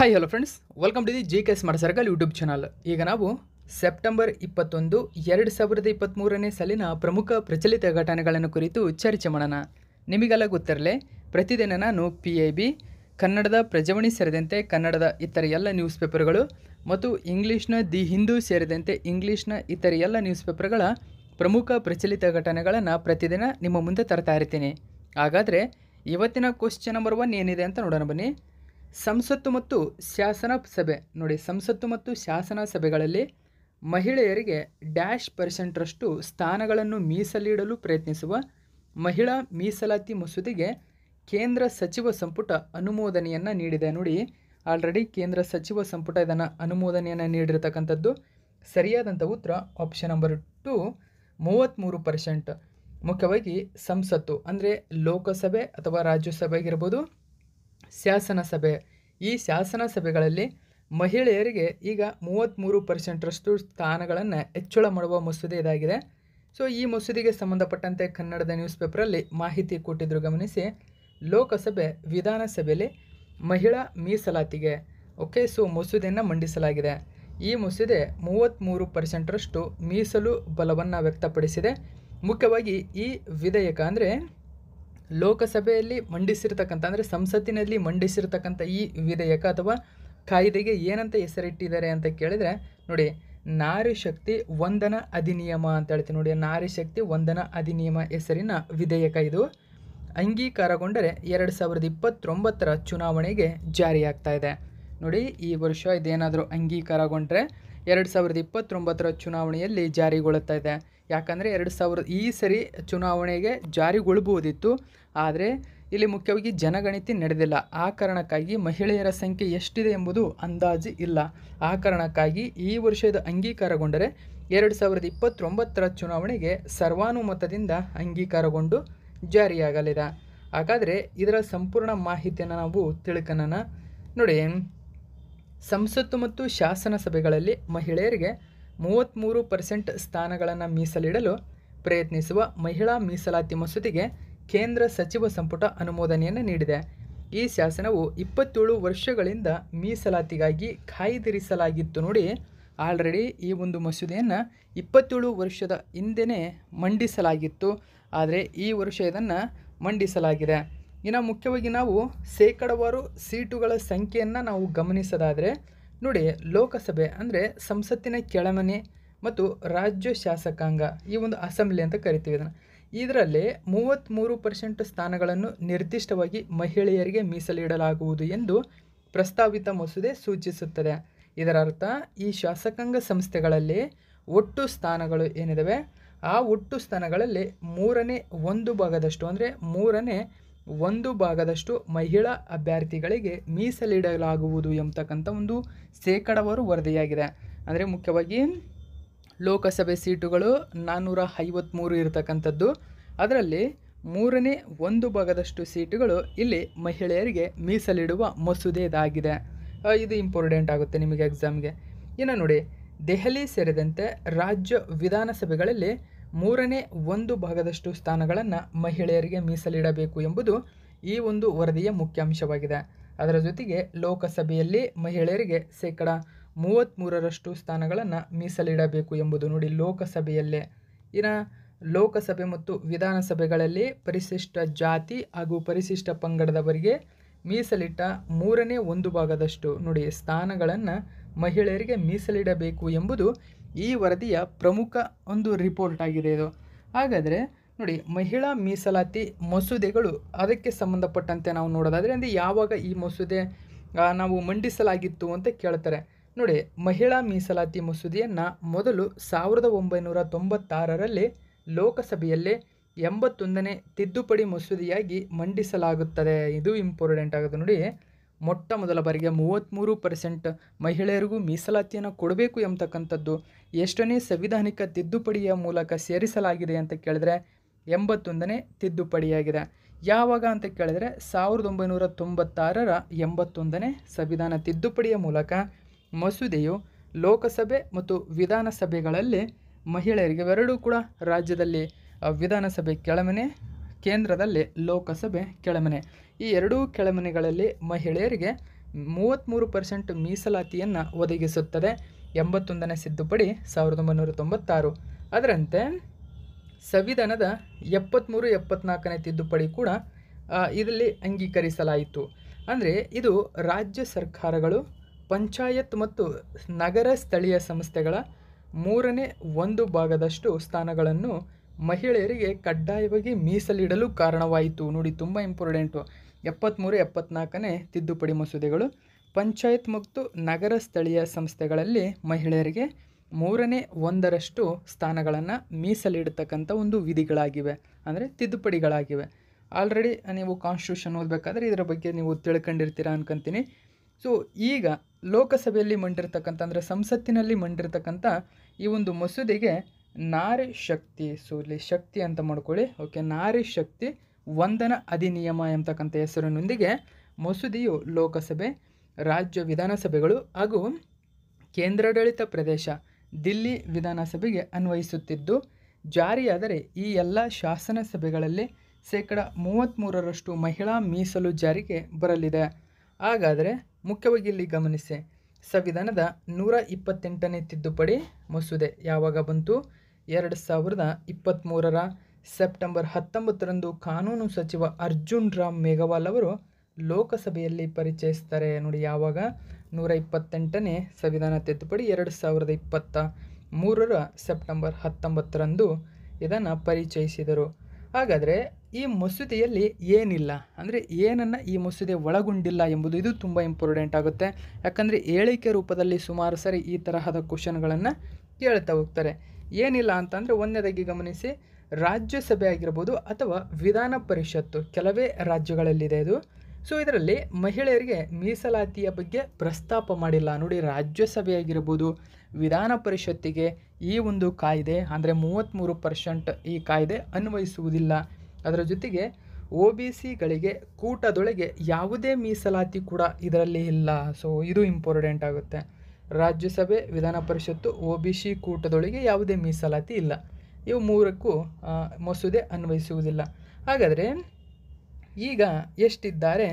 hi hello friends welcome to the G K smart circle YouTube channel ಈಗ ನಾವು September ಇಪ್ಪತ್ತೊಂದು ಎರಡು ಸಾವಿರದ ಇಪ್ಪತ್ತ್ಮೂರನೇ ಸಾಲಿನ ಪ್ರಮುಖ ಪ್ರಚಲಿತ ಘಟನೆಗಳನ್ನು ಕುರಿತು ಚರ್ಚೆ ಮಾಡೋಣ ನಿಮಗೆಲ್ಲ ಗೊತ್ತಿರಲೇ ಪ್ರತಿದಿನ ನಾನು ಪಿ ಐ ಬಿ ಕನ್ನಡದ ಪ್ರಜವಣಿ ಸೇರಿದಂತೆ ಕನ್ನಡದ ಇತರ ಎಲ್ಲ ನ್ಯೂಸ್ ಪೇಪರ್ಗಳು ಮತ್ತು ಇಂಗ್ಲೀಷ್ನ ದಿ ಹಿಂದೂ ಸೇರಿದಂತೆ ಇಂಗ್ಲೀಷ್ನ ಇತರ ಎಲ್ಲ ನ್ಯೂಸ್ ಪೇಪರ್ಗಳ ಪ್ರಮುಖ ಪ್ರಚಲಿತ ಘಟನೆಗಳನ್ನು ಪ್ರತಿದಿನ ನಿಮ್ಮ ಮುಂದೆ ತರ್ತಾ ಇರ್ತೀನಿ ಹಾಗಾದರೆ ಇವತ್ತಿನ ಕ್ವಶನ್ ನಂಬರ್ ಒನ್ ಏನಿದೆ ಅಂತ ನೋಡೋಣ ಬನ್ನಿ ಸಂಸತ್ತು ಮತ್ತು ಶಾಸನ ಸಭೆ ನೋಡಿ ಸಂಸತ್ತು ಮತ್ತು ಶಾಸನ ಸಭೆಗಳಲ್ಲಿ ಮಹಿಳೆಯರಿಗೆ ಡ್ಯಾಶ್ ಪರ್ಸೆಂಟ್ರಷ್ಟು ಸ್ಥಾನಗಳನ್ನು ಮೀಸಲಿಡಲು ಪ್ರಯತ್ನಿಸುವ ಮಹಿಳಾ ಮೀಸಲಾತಿ ಮಸೂದೆಗೆ ಕೇಂದ್ರ ಸಚಿವ ಸಂಪುಟ ಅನುಮೋದನೆಯನ್ನು ನೀಡಿದೆ ನೋಡಿ ಆಲ್ರೆಡಿ ಕೇಂದ್ರ ಸಚಿವ ಸಂಪುಟ ಇದನ್ನು ಅನುಮೋದನೆಯನ್ನು ನೀಡಿರತಕ್ಕಂಥದ್ದು ಸರಿಯಾದಂಥ ಉತ್ತರ ಆಪ್ಷನ್ ನಂಬರ್ ಟು ಮೂವತ್ತ್ಮೂರು ಪರ್ಸೆಂಟ್ ಮುಖ್ಯವಾಗಿ ಸಂಸತ್ತು ಅಂದರೆ ಲೋಕಸಭೆ ಅಥವಾ ರಾಜ್ಯಸಭೆ ಆಗಿರ್ಬೋದು ಶಾಸನ ಸಭೆ ಈ ಶಾಸನ ಸಭೆಗಳಲ್ಲಿ ಮಹಿಳೆಯರಿಗೆ ಈಗ ಮೂವತ್ತ್ಮೂರು ಪರ್ಸೆಂಟ್ರಷ್ಟು ಸ್ಥಾನಗಳನ್ನು ಹೆಚ್ಚಳ ಮಾಡುವ ಮಸೂದೆ ಇದಾಗಿದೆ ಸೊ ಈ ಮಸೂದೆಗೆ ಸಂಬಂಧಪಟ್ಟಂತೆ ಕನ್ನಡದ ನ್ಯೂಸ್ ಪೇಪರಲ್ಲಿ ಮಾಹಿತಿ ಕೊಟ್ಟಿದ್ರು ಗಮನಿಸಿ ಲೋಕಸಭೆ ವಿಧಾನಸಭೆಯಲ್ಲಿ ಮಹಿಳಾ ಮೀಸಲಾತಿಗೆ ಓಕೆ ಸೊ ಮಸೂದೆಯನ್ನು ಮಂಡಿಸಲಾಗಿದೆ ಈ ಮಸೂದೆ ಮೂವತ್ತ್ಮೂರು ಪರ್ಸೆಂಟ್ರಷ್ಟು ಮೀಸಲು ಬಲವನ್ನು ವ್ಯಕ್ತಪಡಿಸಿದೆ ಮುಖ್ಯವಾಗಿ ಈ ವಿಧೇಯಕ ಅಂದರೆ ಲೋಕಸಭೆಯಲ್ಲಿ ಮಂಡಿಸಿರ್ತಕ್ಕಂಥ ಅಂದರೆ ಸಂಸತ್ತಿನಲ್ಲಿ ಮಂಡಿಸಿರ್ತಕ್ಕಂಥ ಈ ವಿಧೇಯಕ ಅಥವಾ ಕಾಯ್ದೆಗೆ ಏನಂತ ಹೆಸರಿಟ್ಟಿದ್ದಾರೆ ಅಂತ ಕೇಳಿದರೆ ನೋಡಿ ನಾರಿ ಶಕ್ತಿ ವಂದನ ಅಧಿನಿಯಮ ಅಂತ ಹೇಳ್ತೀವಿ ನೋಡಿ ನಾರಿ ಶಕ್ತಿ ವಂದನ ಅಧಿನಿಯಮ ಹೆಸರಿನ ವಿಧೇಯಕ ಇದು ಅಂಗೀಕಾರಗೊಂಡರೆ ಎರಡು ಸಾವಿರದ ಇಪ್ಪತ್ತೊಂಬತ್ತರ ಚುನಾವಣೆಗೆ ಜಾರಿಯಾಗ್ತಾ ಇದೆ ನೋಡಿ ಈ ವರ್ಷ ಇದೇನಾದರೂ ಅಂಗೀಕಾರಗೊಂಡರೆ ಎರಡು ಸಾವಿರದ ಇಪ್ಪತ್ತೊಂಬತ್ತರ ಚುನಾವಣೆಯಲ್ಲಿ ಜಾರಿಗೊಳ್ಳುತ್ತಾ ಇದೆ ಯಾಕಂದರೆ ಎರಡು ಸಾವಿರದ ಈ ಸರಿ ಚುನಾವಣೆಗೆ ಜಾರಿಗೊಳ್ಳಬಹುದಿತ್ತು ಆದರೆ ಇಲ್ಲಿ ಮುಖ್ಯವಾಗಿ ಜನಗಣತಿ ನಡೆದಿಲ್ಲ ಆ ಕಾರಣಕ್ಕಾಗಿ ಮಹಿಳೆಯರ ಸಂಖ್ಯೆ ಎಷ್ಟಿದೆ ಎಂಬುದು ಅಂದಾಜು ಇಲ್ಲ ಆ ಕಾರಣಕ್ಕಾಗಿ ಈ ವರ್ಷದ ಅಂಗೀಕಾರಗೊಂಡರೆ ಎರಡು ಸಾವಿರದ ಇಪ್ಪತ್ತೊಂಬತ್ತರ ಚುನಾವಣೆಗೆ ಸರ್ವಾನುಮತದಿಂದ ಅಂಗೀಕಾರಗೊಂಡು ಜಾರಿಯಾಗಲಿದೆ ಹಾಗಾದರೆ ಇದರ ಸಂಪೂರ್ಣ ಮಾಹಿತಿಯನ್ನು ನಾವು ತಿಳ್ಕೊಳ್ಳೋಣ ನೋಡಿ ಸಂಸತ್ತು ಮತ್ತು ಶಾಸನ ಸಭೆಗಳಲ್ಲಿ ಮಹಿಳೆಯರಿಗೆ ಮೂವತ್ತ್ಮೂರು ಪರ್ಸೆಂಟ್ ಸ್ಥಾನಗಳನ್ನು ಮೀಸಲಿಡಲು ಪ್ರಯತ್ನಿಸುವ ಮಹಿಳಾ ಮೀಸಲಾತಿ ಮಸೂದೆಗೆ ಕೇಂದ್ರ ಸಚಿವ ಸಂಪುಟ ಅನುಮೋದನೆಯನ್ನು ನೀಡಿದೆ ಈ ಶಾಸನವು ಇಪ್ಪತ್ತೇಳು ವರ್ಷಗಳಿಂದ ಮೀಸಲಾತಿಗಾಗಿ ಕಾಯ್ದಿರಿಸಲಾಗಿತ್ತು ನೋಡಿ ಆಲ್ರೆಡಿ ಈ ಒಂದು ಮಸೂದೆಯನ್ನು ಇಪ್ಪತ್ತೇಳು ವರ್ಷದ ಹಿಂದೆಯೇ ಮಂಡಿಸಲಾಗಿತ್ತು ಆದರೆ ಈ ವರ್ಷ ಇದನ್ನು ಮಂಡಿಸಲಾಗಿದೆ ಇನ್ನು ಮುಖ್ಯವಾಗಿ ನಾವು ಶೇಕಡವಾರು ಸೀಟುಗಳ ಸಂಖ್ಯೆಯನ್ನು ನಾವು ಗಮನಿಸೋದಾದರೆ ನೋಡಿ ಲೋಕಸಭೆ ಅಂದರೆ ಸಂಸತ್ತಿನ ಕೆಳಮನೆ ಮತ್ತು ರಾಜ್ಯ ಶಾಸಕಾಂಗ ಈ ಒಂದು ಅಸೆಂಬ್ಲಿ ಅಂತ ಕರಿತೀವಿ ಇದನ್ನು ಇದರಲ್ಲಿ ಮೂವತ್ತ್ಮೂರು ಪರ್ಸೆಂಟ್ ಸ್ಥಾನಗಳನ್ನು ನಿರ್ದಿಷ್ಟವಾಗಿ ಮಹಿಳೆಯರಿಗೆ ಮೀಸಲಿಡಲಾಗುವುದು ಎಂದು ಪ್ರಸ್ತಾವಿತ ಮಸೂದೆ ಸೂಚಿಸುತ್ತದೆ ಇದರ ಅರ್ಥ ಈ ಶಾಸಕಾಂಗ ಸಂಸ್ಥೆಗಳಲ್ಲಿ ಒಟ್ಟು ಸ್ಥಾನಗಳು ಏನಿದಾವೆ ಆ ಒಟ್ಟು ಸ್ಥಾನಗಳಲ್ಲಿ ಮೂರನೇ ಒಂದು ಭಾಗದಷ್ಟು ಅಂದರೆ ಮೂರನೇ ಒಂದು ಭಾಗದಷ್ಟು ಮಹಿಳಾ ಅಭ್ಯರ್ಥಿಗಳಿಗೆ ಮೀಸಲಿಡಲಾಗುವುದು ಎಂಬತಕ್ಕಂಥ ಒಂದು ಶೇಕಡವಾರು ವರದಿಯಾಗಿದೆ ಅಂದರೆ ಮುಖ್ಯವಾಗಿ ಲೋಕಸಭೆ ಸೀಟುಗಳು ನಾನ್ನೂರ ಐವತ್ತ್ಮೂರು ಇರತಕ್ಕಂಥದ್ದು ಅದರಲ್ಲಿ ಮೂರನೇ ಒಂದು ಭಾಗದಷ್ಟು ಸೀಟುಗಳು ಇಲ್ಲಿ ಮಹಿಳೆಯರಿಗೆ ಮೀಸಲಿಡುವ ಮಸೂದೆ ಇದಾಗಿದೆ ಇದು ಇಂಪಾರ್ಟೆಂಟ್ ಆಗುತ್ತೆ ನಿಮಗೆ ಎಕ್ಸಾಮ್ಗೆ ಇನ್ನು ನೋಡಿ ದೆಹಲಿ ಸೇರಿದಂತೆ ರಾಜ್ಯ ವಿಧಾನಸಭೆಗಳಲ್ಲಿ ಮೂರನೇ ಒಂದು ಭಾಗದಷ್ಟು ಸ್ಥಾನಗಳನ್ನು ಮಹಿಳೆಯರಿಗೆ ಮೀಸಲಿಡಬೇಕು ಎಂಬುದು ಈ ಒಂದು ವರದಿಯ ಮುಖ್ಯಾಂಶವಾಗಿದೆ ಅದರ ಜೊತೆಗೆ ಲೋಕಸಭೆಯಲ್ಲಿ ಮಹಿಳೆಯರಿಗೆ ಶೇಕಡ ಮೂವತ್ತ್ಮೂರರಷ್ಟು ಸ್ಥಾನಗಳನ್ನು ಮೀಸಲಿಡಬೇಕು ಎಂಬುದು ನೋಡಿ ಲೋಕಸಭೆಯಲ್ಲೇ ಇನ್ನು ಲೋಕಸಭೆ ಮತ್ತು ವಿಧಾನಸಭೆಗಳಲ್ಲಿ ಪರಿಶಿಷ್ಟ ಜಾತಿ ಹಾಗೂ ಪರಿಶಿಷ್ಟ ಪಂಗಡದವರಿಗೆ ಮೀಸಲಿಟ್ಟ ಮೂರನೇ ಒಂದು ಭಾಗದಷ್ಟು ನೋಡಿ ಸ್ಥಾನಗಳನ್ನು ಮಹಿಳೆಯರಿಗೆ ಮೀಸಲಿಡಬೇಕು ಎಂಬುದು ಈ ವರದಿಯ ಪ್ರಮುಖ ಒಂದು ರಿಪೋರ್ಟ್ ಆಗಿದೆ ಇದು ಹಾಗಾದರೆ ನೋಡಿ ಮಹಿಳಾ ಮೀಸಲಾತಿ ಮಸೂದೆಗಳು ಅದಕ್ಕೆ ಸಂಬಂಧಪಟ್ಟಂತೆ ನಾವು ನೋಡೋದಾದರೆ ಅಂದರೆ ಯಾವಾಗ ಈ ಮಸೂದೆ ನಾವು ಮಂಡಿಸಲಾಗಿತ್ತು ಅಂತ ಕೇಳ್ತಾರೆ ನೋಡಿ ಮಹಿಳಾ ಮೀಸಲಾತಿ ಮಸೂದೆಯನ್ನು ಮೊದಲು ಸಾವಿರದ ಒಂಬೈನೂರ ತೊಂಬತ್ತಾರರಲ್ಲಿ ಲೋಕಸಭೆಯಲ್ಲಿ ಎಂಬತ್ತೊಂದನೇ ತಿದ್ದುಪಡಿ ಮಸೂದೆಯಾಗಿ ಮಂಡಿಸಲಾಗುತ್ತದೆ ಇದು ಇಂಪಾರ್ಟೆಂಟ್ ಆಗುತ್ತೆ ನೋಡಿ ಮೊಟ್ಟ ಮೊದಲ ಬಾರಿಗೆ ಮೂವತ್ತ್ಮೂರು ಪರ್ಸೆಂಟ್ ಮಹಿಳೆಯರಿಗೂ ಮೀಸಲಾತಿಯನ್ನು ಕೊಡಬೇಕು ಎಂಬತಕ್ಕಂಥದ್ದು ಎಷ್ಟನೇ ಸಂವಿಧಾನಿಕ ತಿದ್ದುಪಡಿಯ ಮೂಲಕ ಸೇರಿಸಲಾಗಿದೆ ಅಂತ ಕೇಳಿದ್ರೆ ಎಂಬತ್ತೊಂದನೇ ತಿದ್ದುಪಡಿಯಾಗಿದೆ ಯಾವಾಗ ಅಂತ ಕೇಳಿದರೆ ಸಾವಿರದ ಒಂಬೈನೂರ ತೊಂಬತ್ತಾರರ ಎಂಬತ್ತೊಂದನೇ ಸಂವಿಧಾನ ತಿದ್ದುಪಡಿಯ ಮೂಲಕ ಮಸೂದೆಯು ಲೋಕಸಭೆ ಮತ್ತು ವಿಧಾನಸಭೆಗಳಲ್ಲಿ ಮಹಿಳೆಯರಿಗೆ ಎರಡೂ ಕೂಡ ರಾಜ್ಯದಲ್ಲಿ ವಿಧಾನಸಭೆ ಕೆಳಮನೆ ಕೇಂದ್ರದಲ್ಲಿ ಲೋಕಸಭೆ ಕೆಳಮನೆ ಈ ಎರಡೂ ಕೆಳಮನೆಗಳಲ್ಲಿ ಮಹಿಳೆಯರಿಗೆ ಮೂವತ್ತ್ಮೂರು ಪರ್ಸೆಂಟ್ ಮೀಸಲಾತಿಯನ್ನು ಒದಗಿಸುತ್ತದೆ ಎಂಬತ್ತೊಂದನೇ ಸಿದ್ದುಪಡಿ ಸಾವಿರದ ಒಂಬೈನೂರ ತೊಂಬತ್ತಾರು ಅದರಂತೆ ಸಂವಿಧಾನದ ಎಪ್ಪತ್ತ್ಮೂರು ಎಪ್ಪತ್ನಾಲ್ಕನೇ ತಿದ್ದುಪಡಿ ಕೂಡ ಇದರಲ್ಲಿ ಅಂಗೀಕರಿಸಲಾಯಿತು ಅಂದರೆ ಇದು ರಾಜ್ಯ ಸರ್ಕಾರಗಳು ಪಂಚಾಯತ್ ಮತ್ತು ನಗರ ಸ್ಥಳೀಯ ಸಂಸ್ಥೆಗಳ ಮೂರನೇ ಒಂದು ಭಾಗದಷ್ಟು ಸ್ಥಾನಗಳನ್ನು ಮಹಿಳೆಯರಿಗೆ ಕಡ್ಡಾಯವಾಗಿ ಮೀಸಲಿಡಲು ಕಾರಣವಾಯಿತು ನೋಡಿ ತುಂಬ ಇಂಪಾರ್ಟೆಂಟು ಎಪ್ಪತ್ತ್ಮೂರು ಎಪ್ಪತ್ನಾಲ್ಕನೇ ತಿದ್ದುಪಡಿ ಮಸೂದೆಗಳು ಪಂಚಾಯತ್ ಮತ್ತು ನಗರ ಸ್ಥಳೀಯ ಸಂಸ್ಥೆಗಳಲ್ಲಿ ಮಹಿಳೆಯರಿಗೆ ಮೂರನೇ ಒಂದರಷ್ಟು ಸ್ಥಾನಗಳನ್ನು ಮೀಸಲಿಡ್ತಕ್ಕಂಥ ಒಂದು ವಿಧಿಗಳಾಗಿವೆ ಅಂದರೆ ತಿದ್ದುಪಡಿಗಳಾಗಿವೆ ಆಲ್ರೆಡಿ ನೀವು ಕಾನ್ಸ್ಟಿಟ್ಯೂಷನ್ ಓದಬೇಕಾದ್ರೆ ಇದರ ಬಗ್ಗೆ ನೀವು ತಿಳ್ಕೊಂಡಿರ್ತೀರ ಅನ್ಕೊಂತೀನಿ ಸೊ ಈಗ ಲೋಕಸಭೆಯಲ್ಲಿ ಮಂಡಿರ್ತಕ್ಕಂಥ ಅಂದರೆ ಸಂಸತ್ತಿನಲ್ಲಿ ಮಂಡಿರ್ತಕ್ಕಂಥ ಈ ಒಂದು ಮಸೂದೆಗೆ ನಾರಿ ಶಕ್ತಿ ಸೊ ಶಕ್ತಿ ಅಂತ ಮಾಡ್ಕೊಳ್ಳಿ ಓಕೆ ನಾರಿ ಶಕ್ತಿ ವಂದನ ಅಧಿನಿಯಮ ಎಂಬತಕ್ಕಂಥ ಹೆಸರಿನೊಂದಿಗೆ ಮಸೂದೆಯು ಲೋಕಸಭೆ ರಾಜ್ಯ ವಿಧಾನಸಭೆಗಳು ಹಾಗೂ ಕೇಂದ್ರಾಡಳಿತ ಪ್ರದೇಶ ದಿಲ್ಲಿ ವಿಧಾನಸಭೆಗೆ ಅನ್ವಯಿಸುತ್ತಿದ್ದು ಜಾರಿಯಾದರೆ ಈ ಎಲ್ಲ ಶಾಸನ ಸಭೆಗಳಲ್ಲಿ ಶೇಕಡ ಮೂವತ್ತ್ಮೂರರಷ್ಟು ಮಹಿಳಾ ಮೀಸಲು ಜಾರಿಗೆ ಬರಲಿದೆ ಹಾಗಾದರೆ ಮುಖ್ಯವಾಗಿ ಇಲ್ಲಿ ಗಮನಿಸಿ ಸಂವಿಧಾನದ ನೂರ ಇಪ್ಪತ್ತೆಂಟನೇ ತಿದ್ದುಪಡಿ ಮಸೂದೆ ಯಾವಾಗ ಬಂತು ಎರಡು ಸಾವಿರದ ಇಪ್ಪತ್ತ್ಮೂರರ ಸೆಪ್ಟೆಂಬರ್ ಹತ್ತೊಂಬತ್ತರಂದು ಕಾನೂನು ಸಚಿವ ಅರ್ಜುನ್ ರಾಮ್ ಮೇಘವಾಲ್ ಅವರು ಲೋಕಸಭೆಯಲ್ಲಿ ಪರಿಚಯಿಸ್ತಾರೆ ನೋಡಿ ಯಾವಾಗ ನೂರ ಇಪ್ಪತ್ತೆಂಟನೇ ಸಂವಿಧಾನ ತಿದ್ದುಪಡಿ ಎರಡು ಸಾವಿರದ ಇಪ್ಪತ್ತ ಮೂರರ ಸೆಪ್ಟೆಂಬರ್ ಹತ್ತೊಂಬತ್ತರಂದು ಇದನ್ನು ಪರಿಚಯಿಸಿದರು ಹಾಗಾದರೆ ಈ ಮಸೂದೆಯಲ್ಲಿ ಏನಿಲ್ಲ ಅಂದರೆ ಏನನ್ನು ಈ ಮಸೂದೆ ಒಳಗೊಂಡಿಲ್ಲ ಎಂಬುದು ಇದು ತುಂಬ ಇಂಪಾರ್ಟೆಂಟ್ ಆಗುತ್ತೆ ಯಾಕಂದರೆ ಹೇಳಿಕೆ ರೂಪದಲ್ಲಿ ಸುಮಾರು ಸರಿ ಈ ತರಹದ ಕ್ವಶನ್ಗಳನ್ನು ಕೇಳ್ತಾ ಹೋಗ್ತಾರೆ ಏನಿಲ್ಲ ಅಂತಂದರೆ ಒಂದನೇದಾಗಿ ಗಮನಿಸಿ ರಾಜ್ಯಸಭೆ ಆಗಿರ್ಬೋದು ಅಥವಾ ವಿಧಾನ ಪರಿಷತ್ತು ಕೆಲವೇ ರಾಜ್ಯಗಳಲ್ಲಿದೆ ಇದು ಸೊ ಇದರಲ್ಲಿ ಮಹಿಳೆಯರಿಗೆ ಮೀಸಲಾತಿಯ ಬಗ್ಗೆ ಪ್ರಸ್ತಾಪ ಮಾಡಿಲ್ಲ ನೋಡಿ ರಾಜ್ಯಸಭೆ ಆಗಿರ್ಬೋದು ವಿಧಾನ ಪರಿಷತ್ತಿಗೆ ಈ ಒಂದು ಕಾಯ್ದೆ ಅಂದರೆ ಮೂವತ್ತ್ಮೂರು ಪರ್ಸೆಂಟ್ ಈ ಕಾಯ್ದೆ ಅನ್ವಯಿಸುವುದಿಲ್ಲ ಅದರ ಜೊತೆಗೆ ಒ ಬಿ ಸಿಗಳಿಗೆ ಕೂಟದೊಳಗೆ ಯಾವುದೇ ಮೀಸಲಾತಿ ಕೂಡ ಇದರಲ್ಲಿ ಇಲ್ಲ ಸೊ ಇದು ಇಂಪಾರ್ಟೆಂಟ್ ಆಗುತ್ತೆ ರಾಜ್ಯಸಭೆ ವಿಧಾನ ಪರಿಷತ್ತು ಒ ಬಿ ಸಿ ಕೂಟದೊಳಗೆ ಯಾವುದೇ ಮೀಸಲಾತಿ ಇಲ್ಲ ಇವು ಮೂರಕ್ಕೂ ಮಸೂದೆ ಅನ್ವಯಿಸುವುದಿಲ್ಲ ಹಾಗಾದರೆ ಈಗ ಎಷ್ಟಿದ್ದಾರೆ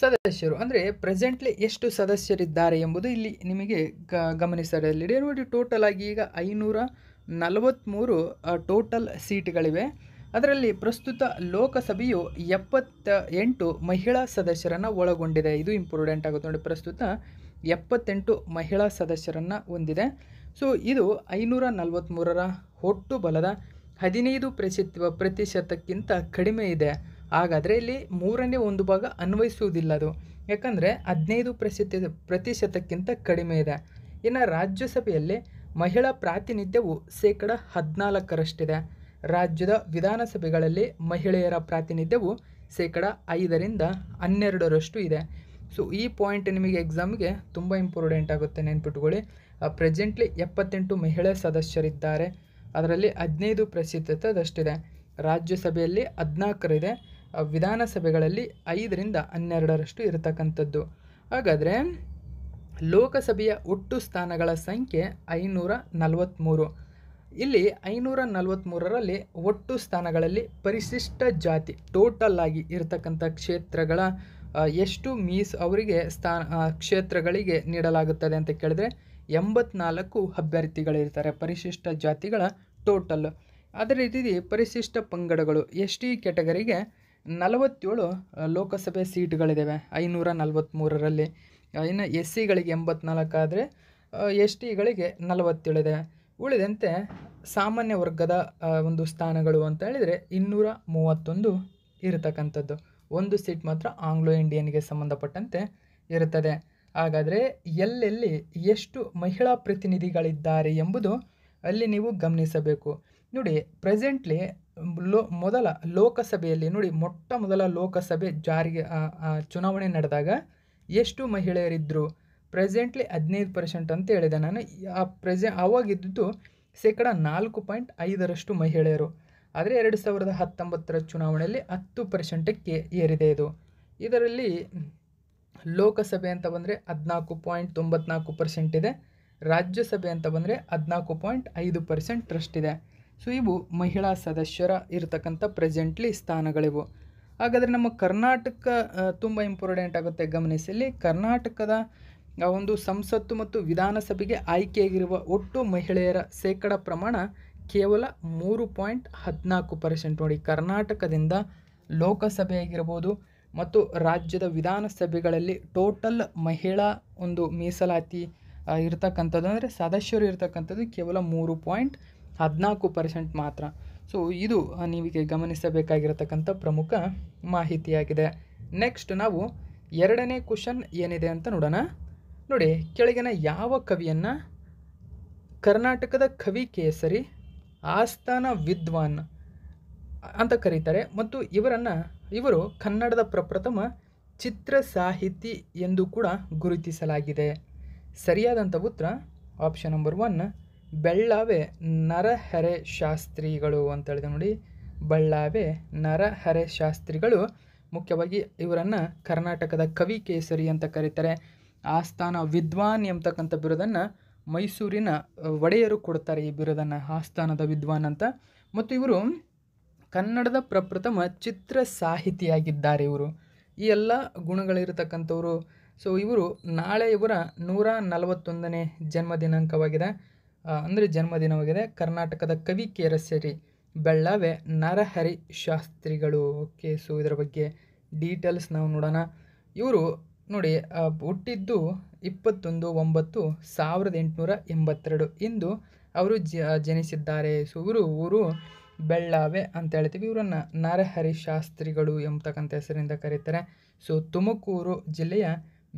ಸದಸ್ಯರು ಅಂದರೆ ಪ್ರೆಸೆಂಟ್ಲಿ ಎಷ್ಟು ಸದಸ್ಯರಿದ್ದಾರೆ ಎಂಬುದು ಇಲ್ಲಿ ನಿಮಗೆ ಗ ಗಮನಿಸಲಿದೆ ನೋಡಿ ಟೋಟಲ್ ಆಗಿ ಈಗ ಐನೂರ ನಲವತ್ತ್ಮೂರು ಟೋಟಲ್ ಸೀಟ್ಗಳಿವೆ ಅದರಲ್ಲಿ ಪ್ರಸ್ತುತ ಲೋಕಸಭೆಯು ಎಪ್ಪತ್ತ ಎಂಟು ಮಹಿಳಾ ಸದಸ್ಯರನ್ನು ಒಳಗೊಂಡಿದೆ ಇದು ಇಂಪಾರ್ಟೆಂಟ್ ಆಗುತ್ತೆ ನೋಡಿ ಪ್ರಸ್ತುತ ಎಪ್ಪತ್ತೆಂಟು ಮಹಿಳಾ ಸದಸ್ಯರನ್ನು ಹೊಂದಿದೆ ಸೊ ಇದು ಐನೂರ ನಲವತ್ತ್ಮೂರರ ಒಟ್ಟು ಬಲದ ಹದಿನೈದು ಪ್ರತಿಶತ ಪ್ರತಿಶತಕ್ಕಿಂತ ಕಡಿಮೆ ಇದೆ ಹಾಗಾದರೆ ಇಲ್ಲಿ ಮೂರನೇ ಒಂದು ಭಾಗ ಅನ್ವಯಿಸುವುದಿಲ್ಲ ಅದು ಯಾಕಂದರೆ ಹದಿನೈದು ಪ್ರತಿಶತ ಪ್ರತಿಶತಕ್ಕಿಂತ ಕಡಿಮೆ ಇದೆ ಇನ್ನು ರಾಜ್ಯಸಭೆಯಲ್ಲಿ ಮಹಿಳಾ ಪ್ರಾತಿನಿಧ್ಯವು ಶೇಕಡ ಹದಿನಾಲ್ಕರಷ್ಟಿದೆ ರಾಜ್ಯದ ವಿಧಾನಸಭೆಗಳಲ್ಲಿ ಮಹಿಳೆಯರ ಪ್ರಾತಿನಿಧ್ಯವು ಶೇಕಡ ಐದರಿಂದ ಹನ್ನೆರಡರಷ್ಟು ಇದೆ ಸೊ ಈ ಪಾಯಿಂಟ್ ನಿಮಗೆ ಎಕ್ಸಾಮ್ಗೆ ತುಂಬ ಇಂಪಾರ್ಟೆಂಟ್ ಆಗುತ್ತೆ ನೆನ್ಪಿಟ್ಕೊಳ್ಳಿ ಪ್ರೆಸೆಂಟ್ಲಿ ಎಪ್ಪತ್ತೆಂಟು ಮಹಿಳೆ ಸದಸ್ಯರಿದ್ದಾರೆ ಅದರಲ್ಲಿ ಹದಿನೈದು ಪ್ರತಿಶತದಷ್ಟಿದೆ ರಾಜ್ಯಸಭೆಯಲ್ಲಿ ಹದಿನಾಲ್ಕರಿದೆ ವಿಧಾನಸಭೆಗಳಲ್ಲಿ ಐದರಿಂದ ಹನ್ನೆರಡರಷ್ಟು ಇರತಕ್ಕಂಥದ್ದು ಹಾಗಾದರೆ ಲೋಕಸಭೆಯ ಒಟ್ಟು ಸ್ಥಾನಗಳ ಸಂಖ್ಯೆ ಐನೂರ ನಲವತ್ತ್ಮೂರು ಇಲ್ಲಿ ಐನೂರ ನಲವತ್ತ್ಮೂರರಲ್ಲಿ ಒಟ್ಟು ಸ್ಥಾನಗಳಲ್ಲಿ ಪರಿಶಿಷ್ಟ ಜಾತಿ ಟೋಟಲ್ ಆಗಿ ಇರತಕ್ಕಂಥ ಕ್ಷೇತ್ರಗಳ ಎಷ್ಟು ಮೀಸ್ ಅವರಿಗೆ ಸ್ಥಾನ ಕ್ಷೇತ್ರಗಳಿಗೆ ನೀಡಲಾಗುತ್ತದೆ ಅಂತ ಕೇಳಿದರೆ ಎಂಬತ್ನಾಲ್ಕು ಅಭ್ಯರ್ಥಿಗಳಿರ್ತಾರೆ ಪರಿಶಿಷ್ಟ ಜಾತಿಗಳ ಟೋಟಲ್ ಅದೇ ರೀತಿ ಪರಿಶಿಷ್ಟ ಪಂಗಡಗಳು ಎಸ್ ಟಿ ಕೆಟಗರಿಗೆ ನಲವತ್ತೇಳು ಲೋಕಸಭೆ ಸೀಟ್ಗಳಿದ್ದಾವೆ ಐನೂರ ನಲವತ್ತ್ಮೂರರಲ್ಲಿ ಇನ್ನು ಎಸ್ ಸಿಗಳಿಗೆ ಎಂಬತ್ನಾಲ್ಕಾದರೆ ಎಸ್ ಟಿಗಳಿಗೆ ನಲವತ್ತೇಳಿದೆ ಉಳಿದಂತೆ ಸಾಮಾನ್ಯ ವರ್ಗದ ಒಂದು ಸ್ಥಾನಗಳು ಅಂತ ಹೇಳಿದರೆ ಇನ್ನೂರ ಮೂವತ್ತೊಂದು ಇರತಕ್ಕಂಥದ್ದು ಒಂದು ಸೀಟ್ ಮಾತ್ರ ಆಂಗ್ಲೋ ಇಂಡಿಯನ್ಗೆ ಸಂಬಂಧಪಟ್ಟಂತೆ ಇರುತ್ತದೆ ಹಾಗಾದರೆ ಎಲ್ಲೆಲ್ಲಿ ಎಷ್ಟು ಮಹಿಳಾ ಪ್ರತಿನಿಧಿಗಳಿದ್ದಾರೆ ಎಂಬುದು ಅಲ್ಲಿ ನೀವು ಗಮನಿಸಬೇಕು ನೋಡಿ ಪ್ರೆಸೆಂಟ್ಲಿ ಲೋ ಮೊದಲ ಲೋಕಸಭೆಯಲ್ಲಿ ನೋಡಿ ಮೊಟ್ಟ ಮೊದಲ ಲೋಕಸಭೆ ಜಾರಿಗೆ ಚುನಾವಣೆ ನಡೆದಾಗ ಎಷ್ಟು ಮಹಿಳೆಯರಿದ್ದರು ಪ್ರೆಸೆಂಟ್ಲಿ ಹದಿನೈದು ಪರ್ಸೆಂಟ್ ಅಂತ ಹೇಳಿದೆ ನಾನು ಆ ಪ್ರೆಸೆ ಅವಾಗಿದ್ದು ಶೇಕಡ ನಾಲ್ಕು ಪಾಯಿಂಟ್ ಐದರಷ್ಟು ಮಹಿಳೆಯರು ಆದರೆ ಎರಡು ಸಾವಿರದ ಹತ್ತೊಂಬತ್ತರ ಚುನಾವಣೆಯಲ್ಲಿ ಹತ್ತು ಪರ್ಸೆಂಟಕ್ಕೆ ಏರಿದೆ ಇದು ಇದರಲ್ಲಿ ಲೋಕಸಭೆ ಅಂತ ಬಂದರೆ ಹದಿನಾಲ್ಕು ಪಾಯಿಂಟ್ ತೊಂಬತ್ನಾಲ್ಕು ಪರ್ಸೆಂಟ್ ಇದೆ ರಾಜ್ಯಸಭೆ ಅಂತ ಬಂದರೆ ಹದಿನಾಲ್ಕು ಪಾಯಿಂಟ್ ಐದು ಪರ್ಸೆಂಟ್ ಟ್ರಸ್ಟಿದೆ ಸೊ ಇವು ಮಹಿಳಾ ಸದಸ್ಯರ ಇರತಕ್ಕಂಥ ಪ್ರೆಸೆಂಟ್ಲಿ ಸ್ಥಾನಗಳಿವು ಹಾಗಾದರೆ ನಮ್ಮ ಕರ್ನಾಟಕ ತುಂಬ ಇಂಪಾರ್ಟೆಂಟ್ ಆಗುತ್ತೆ ಗಮನಿಸಲಿ ಕರ್ನಾಟಕದ ಒಂದು ಸಂಸತ್ತು ಮತ್ತು ವಿಧಾನಸಭೆಗೆ ಆಯ್ಕೆಯಾಗಿರುವ ಒಟ್ಟು ಮಹಿಳೆಯರ ಶೇಕಡ ಪ್ರಮಾಣ ಕೇವಲ ಮೂರು ಪಾಯಿಂಟ್ ಹದಿನಾಲ್ಕು ಪರ್ಸೆಂಟ್ ನೋಡಿ ಕರ್ನಾಟಕದಿಂದ ಲೋಕಸಭೆ ಆಗಿರ್ಬೋದು ಮತ್ತು ರಾಜ್ಯದ ವಿಧಾನಸಭೆಗಳಲ್ಲಿ ಟೋಟಲ್ ಮಹಿಳಾ ಒಂದು ಮೀಸಲಾತಿ ಇರತಕ್ಕಂಥದ್ದು ಅಂದರೆ ಸದಸ್ಯರು ಇರ್ತಕ್ಕಂಥದ್ದು ಕೇವಲ ಮೂರು ಪಾಯಿಂಟ್ ಹದಿನಾಲ್ಕು ಪರ್ಸೆಂಟ್ ಮಾತ್ರ ಸೊ ಇದು ನೀವಿಗೆ ಗಮನಿಸಬೇಕಾಗಿರತಕ್ಕಂಥ ಪ್ರಮುಖ ಮಾಹಿತಿಯಾಗಿದೆ ನೆಕ್ಸ್ಟ್ ನಾವು ಎರಡನೇ ಕ್ವಶನ್ ಏನಿದೆ ಅಂತ ನೋಡೋಣ ನೋಡಿ ಕೆಳಗಿನ ಯಾವ ಕವಿಯನ್ನು ಕರ್ನಾಟಕದ ಕವಿ ಕೇಸರಿ ಆಸ್ಥಾನ ವಿದ್ವಾನ್ ಅಂತ ಕರೀತಾರೆ ಮತ್ತು ಇವರನ್ನು ಇವರು ಕನ್ನಡದ ಪ್ರಪ್ರಥಮ ಚಿತ್ರ ಸಾಹಿತಿ ಎಂದು ಕೂಡ ಗುರುತಿಸಲಾಗಿದೆ ಸರಿಯಾದಂಥ ಉತ್ತರ option number one Bellave Narahari ಶಾಸ್ತ್ರಿಗಳು ಅಂತ ಹೇಳಿದೆ ನೋಡಿ ಬಳ್ಳಾವೆ ನರಹರೆ ಶಾಸ್ತ್ರಿಗಳು ಮುಖ್ಯವಾಗಿ ಇವರನ್ನು ಕರ್ನಾಟಕದ ಕವಿ ಕೇಸರಿ ಅಂತ ಕರೀತಾರೆ ಆಸ್ಥಾನ ವಿದ್ವಾನ್ ಎಂಬತಕ್ಕಂಥ ಬಿರುದನ್ನು ಮೈಸೂರಿನ ಒಡೆಯರು ಕೊಡ್ತಾರೆ ಈ ಬಿರುದನ್ನು ಆಸ್ಥಾನದ ವಿದ್ವಾನ್ ಅಂತ ಮತ್ತು ಇವರು ಕನ್ನಡದ ಪ್ರಪ್ರಥಮ ಚಿತ್ರ ಸಾಹಿತಿಯಾಗಿದ್ದಾರೆ ಇವರು ಈ ಎಲ್ಲ ಗುಣಗಳಿರತಕ್ಕಂಥವರು ಸೊ ಇವರು ನಾಳೆ ಇವರ ನೂರ ನಲವತ್ತೊಂದನೇ ಜನ್ಮ ದಿನಾಂಕವಾಗಿದೆ ಅಂದರೆ ಜನ್ಮದಿನವಾಗಿದೆ ಕರ್ನಾಟಕದ ಕವಿ ಕೇರಸರಿ ಬೆಳ್ಳಾವೆ ನರಹರಿ ಶಾಸ್ತ್ರಿಗಳು ಓಕೆ ಸೊ ಇದರ ಬಗ್ಗೆ ಡೀಟೇಲ್ಸ್ ನಾವು ನೋಡೋಣ ಇವರು ನೋಡಿ ಹುಟ್ಟಿದ್ದು ಇಪ್ಪತ್ತೊಂದು ಒಂಬತ್ತು ಸಾವಿರದ ಎಂಟುನೂರ ಎಂಬತ್ತೆರಡು ಇಂದು ಅವರು ಜ ಜನಿಸಿದ್ದಾರೆ ಸೊ ಇವರು ಊರು ಬೆಳ್ಳಾವೆ ಅಂತ ಹೇಳ್ತೀವಿ ಇವರನ್ನು ನರಹರಿ ಶಾಸ್ತ್ರಿಗಳು ಎಂಬತಕ್ಕಂಥ ಹೆಸರಿಂದ ಕರೀತಾರೆ ಸೊ ತುಮಕೂರು ಜಿಲ್ಲೆಯ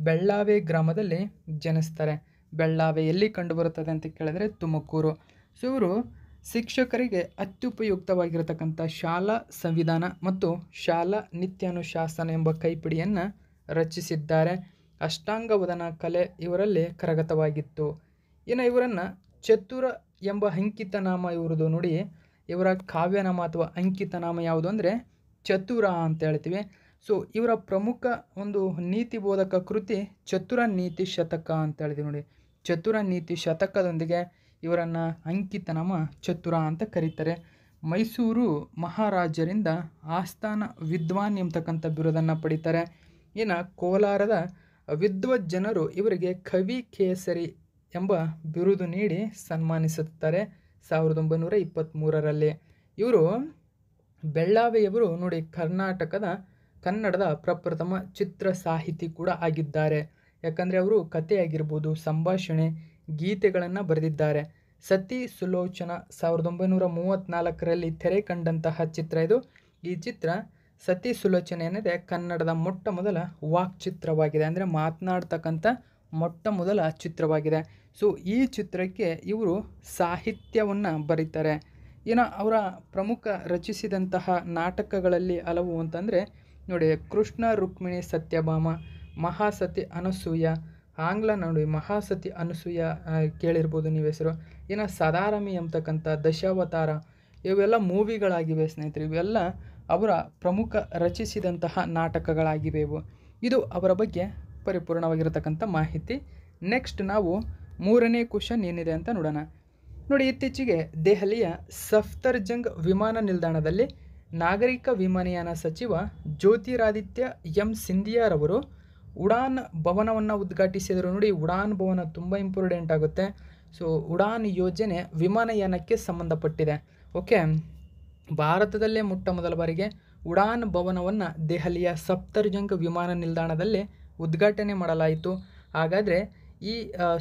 ಬೆಳ್ಳಾವೆ ಗ್ರಾಮದಲ್ಲಿ ಜನಿಸ್ತಾರೆ ಬೆಳ್ಳಾವೆ ಎಲ್ಲಿ ಕಂಡುಬರುತ್ತದೆ ಅಂತ ಕೇಳಿದ್ರೆ ತುಮಕೂರು ಸೊ ಇವರು ಶಿಕ್ಷಕರಿಗೆ ಅತ್ಯುಪಯುಕ್ತವಾಗಿರತಕ್ಕಂಥ ಶಾಲಾ ಸಂವಿಧಾನ ಮತ್ತು ಶಾಲಾ ನಿತ್ಯಾನುಶಾಸನ ಎಂಬ ಕೈಪಿಡಿಯನ್ನು ರಚಿಸಿದ್ದಾರೆ ಅಷ್ಟಾಂಗವದನ ಕಲೆ ಇವರಲ್ಲಿ ಕರಗತವಾಗಿತ್ತು ಇನ್ನು ಇವರನ್ನು ಚತುರ ಎಂಬ ಅಂಕಿತ ನಾಮ ಇವರದು ನೋಡಿ ಇವರ ಕಾವ್ಯನಾಮ ಅಥವಾ ಅಂಕಿತ ನಾಮ ಯಾವುದು ಅಂದರೆ ಚತುರ ಅಂತ ಹೇಳ್ತೀವಿ ಸೊ ಇವರ ಪ್ರಮುಖ ಒಂದು ನೀತಿ ಬೋಧಕ ಕೃತಿ ಚತುರ ನೀತಿ ಶತಕ ಅಂತ ಹೇಳ್ತೀವಿ ನೋಡಿ ಚತುರ ನೀತಿ ಶತಕದೊಂದಿಗೆ ಇವರನ್ನು ಅಂಕಿತ ನಾಮ ಚತುರ ಅಂತ ಕರೀತಾರೆ ಮೈಸೂರು ಮಹಾರಾಜರಿಂದ ಆಸ್ಥಾನ ವಿದ್ವಾನ್ ಎಂಬತಕ್ಕಂಥ ಬಿರುದನ್ನು ಪಡಿತಾರೆ ಇನ್ನ ಕೋಲಾರದ ವಿದ್ವಜ್ಜನರು ಇವರಿಗೆ ಕವಿ ಕೇಸರಿ ಎಂಬ ಬಿರುದು ನೀಡಿ ಸನ್ಮಾನಿಸುತ್ತಾರೆ ಸಾವಿರದ ಒಂಬೈನೂರ ಇಪ್ಪತ್ತ್ಮೂರರಲ್ಲಿ ಇವರು ಬೆಳ್ಳಾವಿಯವರು ನೋಡಿ ಕರ್ನಾಟಕದ ಕನ್ನಡದ ಪ್ರಪ್ರಥಮ ಚಿತ್ರ ಸಾಹಿತಿ ಕೂಡ ಆಗಿದ್ದಾರೆ ಯಾಕಂದರೆ ಅವರು ಕಥೆಯಾಗಿರ್ಬೋದು ಸಂಭಾಷಣೆ ಗೀತೆಗಳನ್ನು ಬರೆದಿದ್ದಾರೆ ಸತಿ ಸುಲೋಚನ ಸಾವಿರದ ಒಂಬೈನೂರ ಮೂವತ್ತ್ನಾಲ್ಕರಲ್ಲಿ ತೆರೆ ಕಂಡಂತಹ ಚಿತ್ರ ಇದು ಈ ಚಿತ್ರ ಸತಿ ಸುಲೋಚನೆ ಏನಿದೆ ಕನ್ನಡದ ಮೊಟ್ಟ ಮೊದಲ ವಾಕ್ಚಿತ್ರವಾಗಿದೆ ಅಂದರೆ ಮಾತನಾಡ್ತಕ್ಕಂಥ ಮೊಟ್ಟ ಮೊದಲ ಚಿತ್ರವಾಗಿದೆ ಸೊ ಈ ಚಿತ್ರಕ್ಕೆ ಇವರು ಸಾಹಿತ್ಯವನ್ನು ಬರೀತಾರೆ ಏನೋ ಅವರ ಪ್ರಮುಖ ರಚಿಸಿದಂತಹ ನಾಟಕಗಳಲ್ಲಿ ಹಲವು ಅಂತಂದರೆ ನೋಡಿ ಕೃಷ್ಣ ರುಕ್ಮಿಣಿ ಸತ್ಯಭಾಮ ಮಹಾಸತಿ ಅನಸೂಯ ಆಂಗ್ಲ ನೋಡಿ ಮಹಾಸತಿ ಅನಸೂಯ ಕೇಳಿರ್ಬೋದು ನೀವು ಹೆಸರು ಏನೋ ಸದಾರಮಿ ಅಂತಕ್ಕಂಥ ದಶಾವತಾರ ಇವೆಲ್ಲ ಮೂವಿಗಳಾಗಿವೆ ಸ್ನೇಹಿತರು ಇವೆಲ್ಲ ಅವರ ಪ್ರಮುಖ ರಚಿಸಿದಂತಹ ನಾಟಕಗಳಾಗಿವೆ ಇದು ಅವರ ಬಗ್ಗೆ ಪರಿಪೂರ್ಣವಾಗಿರತಕ್ಕಂಥ ಮಾಹಿತಿ ನೆಕ್ಸ್ಟ್ ನಾವು ಮೂರನೇ ಕ್ವಶನ್ ಏನಿದೆ ಅಂತ ನೋಡೋಣ ನೋಡಿ ಇತ್ತೀಚೆಗೆ ದೆಹಲಿಯ ಸಫ್ತರ್ಜಂಗ್ ವಿಮಾನ ನಿಲ್ದಾಣದಲ್ಲಿ ನಾಗರಿಕ ವಿಮಾನಯಾನ ಸಚಿವ ಜ್ಯೋತಿರಾದಿತ್ಯ ಎಂ ಸಿಂಧಿಯಾರವರು ಉಡಾನ್ ಭವನವನ್ನು ಉದ್ಘಾಟಿಸಿದರು ನೋಡಿ ಉಡಾನ್ ಭವನ ತುಂಬ ಇಂಪಾರ್ಟೆಂಟ್ ಆಗುತ್ತೆ ಸೊ ಉಡಾನ್ ಯೋಜನೆ ವಿಮಾನಯಾನಕ್ಕೆ ಸಂಬಂಧಪಟ್ಟಿದೆ ಓಕೆ ಭಾರತದಲ್ಲೇ ಮೊಟ್ಟ ಮೊದಲ ಬಾರಿಗೆ ಉಡಾನ್ ಭವನವನ್ನು ದೆಹಲಿಯ ಸಪ್ತರ್ಜಂಗ್ ವಿಮಾನ ನಿಲ್ದಾಣದಲ್ಲಿ ಉದ್ಘಾಟನೆ ಮಾಡಲಾಯಿತು ಹಾಗಾದರೆ ಈ